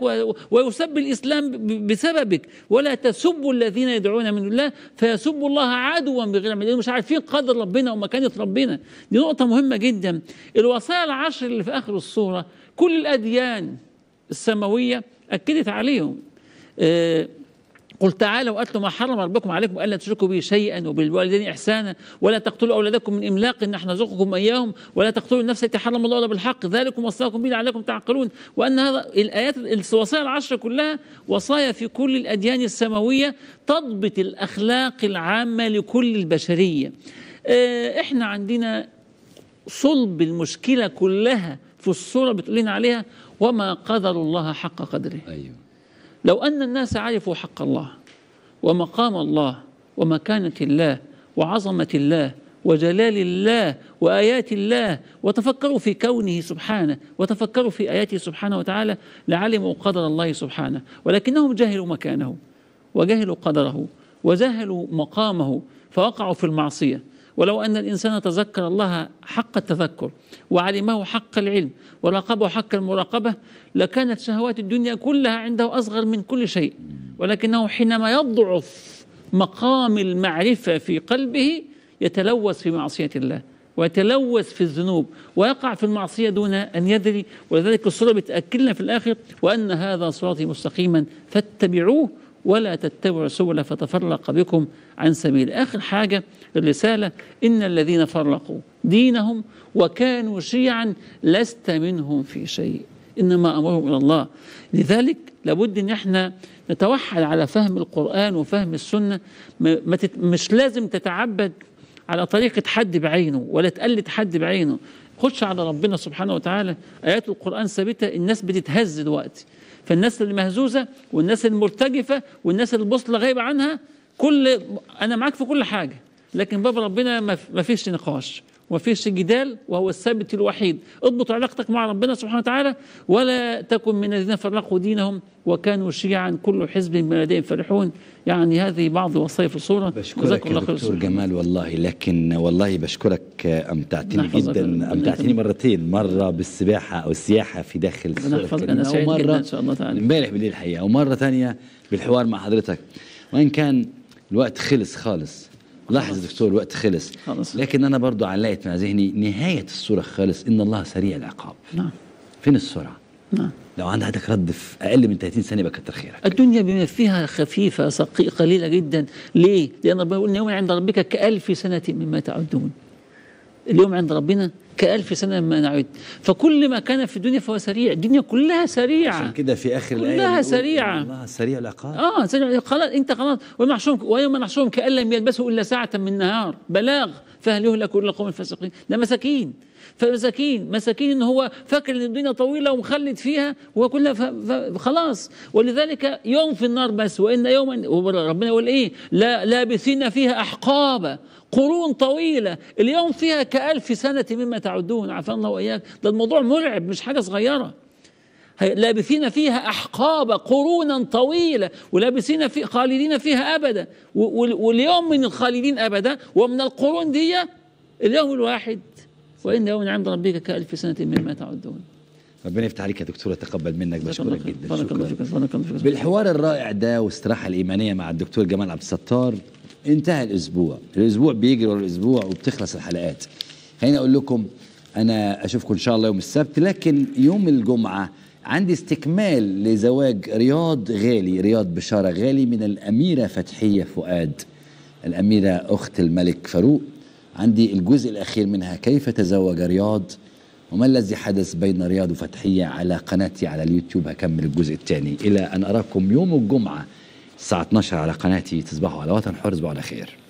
ويسب الاسلام بسببك ولا تسبوا الذين يدعون من الله فيسبوا الله عدوا بغير علم لانهم مش عارفين قدر ربنا ومكانه ربنا دي نقطه مهمه جدا الوصايا العشر اللي في اخر الصوره كل الاديان السماويه اكدت عليهم آه قل تعالوا أتلوا ما حرم ربكم عليكم ألا تشركوا به شيئا وبالوالدين إحسانا ولا تقتلوا أولادكم من إملاق نحن نرزقكم إياهم ولا تقتلوا النفس التي حرم الله إلا بالحق ذلكم وصاكم به لعلكم تعقلون وأن هذا الآيات الوصايا العشر كلها وصايا في كل الأديان السماوية تضبط الأخلاق العامة لكل البشرية آه، إحنا عندنا صلب المشكلة كلها في الصورة بتقول لنا عليها وما قدر الله حق قدره أيوه لو أن الناس عرفوا حق الله ومقام الله ومكانة الله وعظمة الله وجلال الله وآيات الله وتفكروا في كونه سبحانه وتفكروا في آياته سبحانه وتعالى لعلموا قدر الله سبحانه ولكنهم جهلوا مكانه وجهلوا قدره وجهلوا مقامه فوقعوا في المعصية ولو أن الإنسان تذكر الله حق التذكر وعلمه حق العلم وراقبه حق المراقبة لكانت شهوات الدنيا كلها عنده أصغر من كل شيء ولكنه حينما يضعف مقام المعرفة في قلبه يتلوث في معصية الله ويتلوث في الذنوب ويقع في المعصية دون أن يدري ولذلك الصورة بتأكلنا في الآخر وأن هذا صراطي مستقيما فاتبعوه ولا تتبعوا السبل فتفرق بكم عن سبيل آخر حاجة الرسالة إن الذين فرقوا دينهم وكانوا شيعا لست منهم في شيء إنما أمرهم إلى الله لذلك لابد إن احنا نتوحد على فهم القرآن وفهم السنة مش لازم تتعبد على طريقة حد بعينه ولا تقلد حد بعينه خش على ربنا سبحانه وتعالى آيات القرآن ثابتة الناس بتتهز دلوقتي فالناس المهزوزة والناس المرتجفة والناس البصلة غايبة عنها كل أنا معاك في كل حاجة لكن باب ربنا ما فيش نقاش ما فيش جدال وهو الثابت الوحيد اضبط علاقتك مع ربنا سبحانه وتعالى ولا تكن من الذين فرقوا دينهم وكانوا شيعا كل حزب من لديهم فرحون يعني هذه بعض وصايا في الصورة بشكرك يا دكتور جمال والله لكن والله بشكرك آه، أمتعتني جدا أمتعتني مرتين مرة بالسباحة أو السياحة في داخل الصورة أنا سعيد إن شاء الله تعالى امبارح بالليل الحقيقة ومرة ثانية بالحوار مع حضرتك وإن كان الوقت خلص خالص لاحظ دكتور الوقت خلص لكن انا برضو علقت مع ذهني نهايه الصوره خالص ان الله سريع العقاب نعم فين السرعه نعم لو عندك رد في اقل من 30 ثانيه بكتر خيرك الدنيا بما فيها خفيفه سقي قليله جدا ليه لان ربنا يقول يوم عند ربك كالف سنه مما تعدون اليوم عند ربنا كألف سنة ما نعود فكل ما كان في الدنيا فهو سريع الدنيا كلها سريعة عشان كده في آخر الآية كلها سريعة الله سريع العقاب آه سريع خلاص أنت خلاص ونحشرهم ويوم نحشرهم كأن لم يلبسوا إلا ساعة من نهار بلاغ فهل يهلك إلا قوم الفاسقين ده مساكين فمساكين مساكين ان هو فاكر ان الدنيا طويله ومخلد فيها وكلها خلاص ولذلك يوم في النار بس وان يوما ربنا يقول ايه لا لابثين فيها احقابا قرون طويله اليوم فيها كالف سنه مما تعدون عافانا الله واياك ده الموضوع مرعب مش حاجه صغيره لابثين فيها احقاب قرونا طويله ولابثين في خالدين فيها ابدا واليوم من الخالدين ابدا ومن القرون دي اليوم الواحد وان يوم عند ربك كالف سنه مما تعدون ربنا يفتح عليك يا دكتور اتقبل منك بشكرك جدا شكرا بالحوار الرائع ده والاستراحه الايمانيه مع الدكتور جمال عبد الستار انتهى الاسبوع الاسبوع بيجري ورا الاسبوع وبتخلص الحلقات خليني اقول لكم انا اشوفكم ان شاء الله يوم السبت لكن يوم الجمعه عندي استكمال لزواج رياض غالي رياض بشارة غالي من الأميرة فتحية فؤاد الأميرة أخت الملك فاروق عندي الجزء الأخير منها كيف تزوج رياض وما الذي حدث بين رياض وفتحية على قناتي على اليوتيوب هكمل الجزء الثاني إلى أن أراكم يوم الجمعة الساعة 12 على قناتي تصبحوا على وطن حر تصبحوا على خير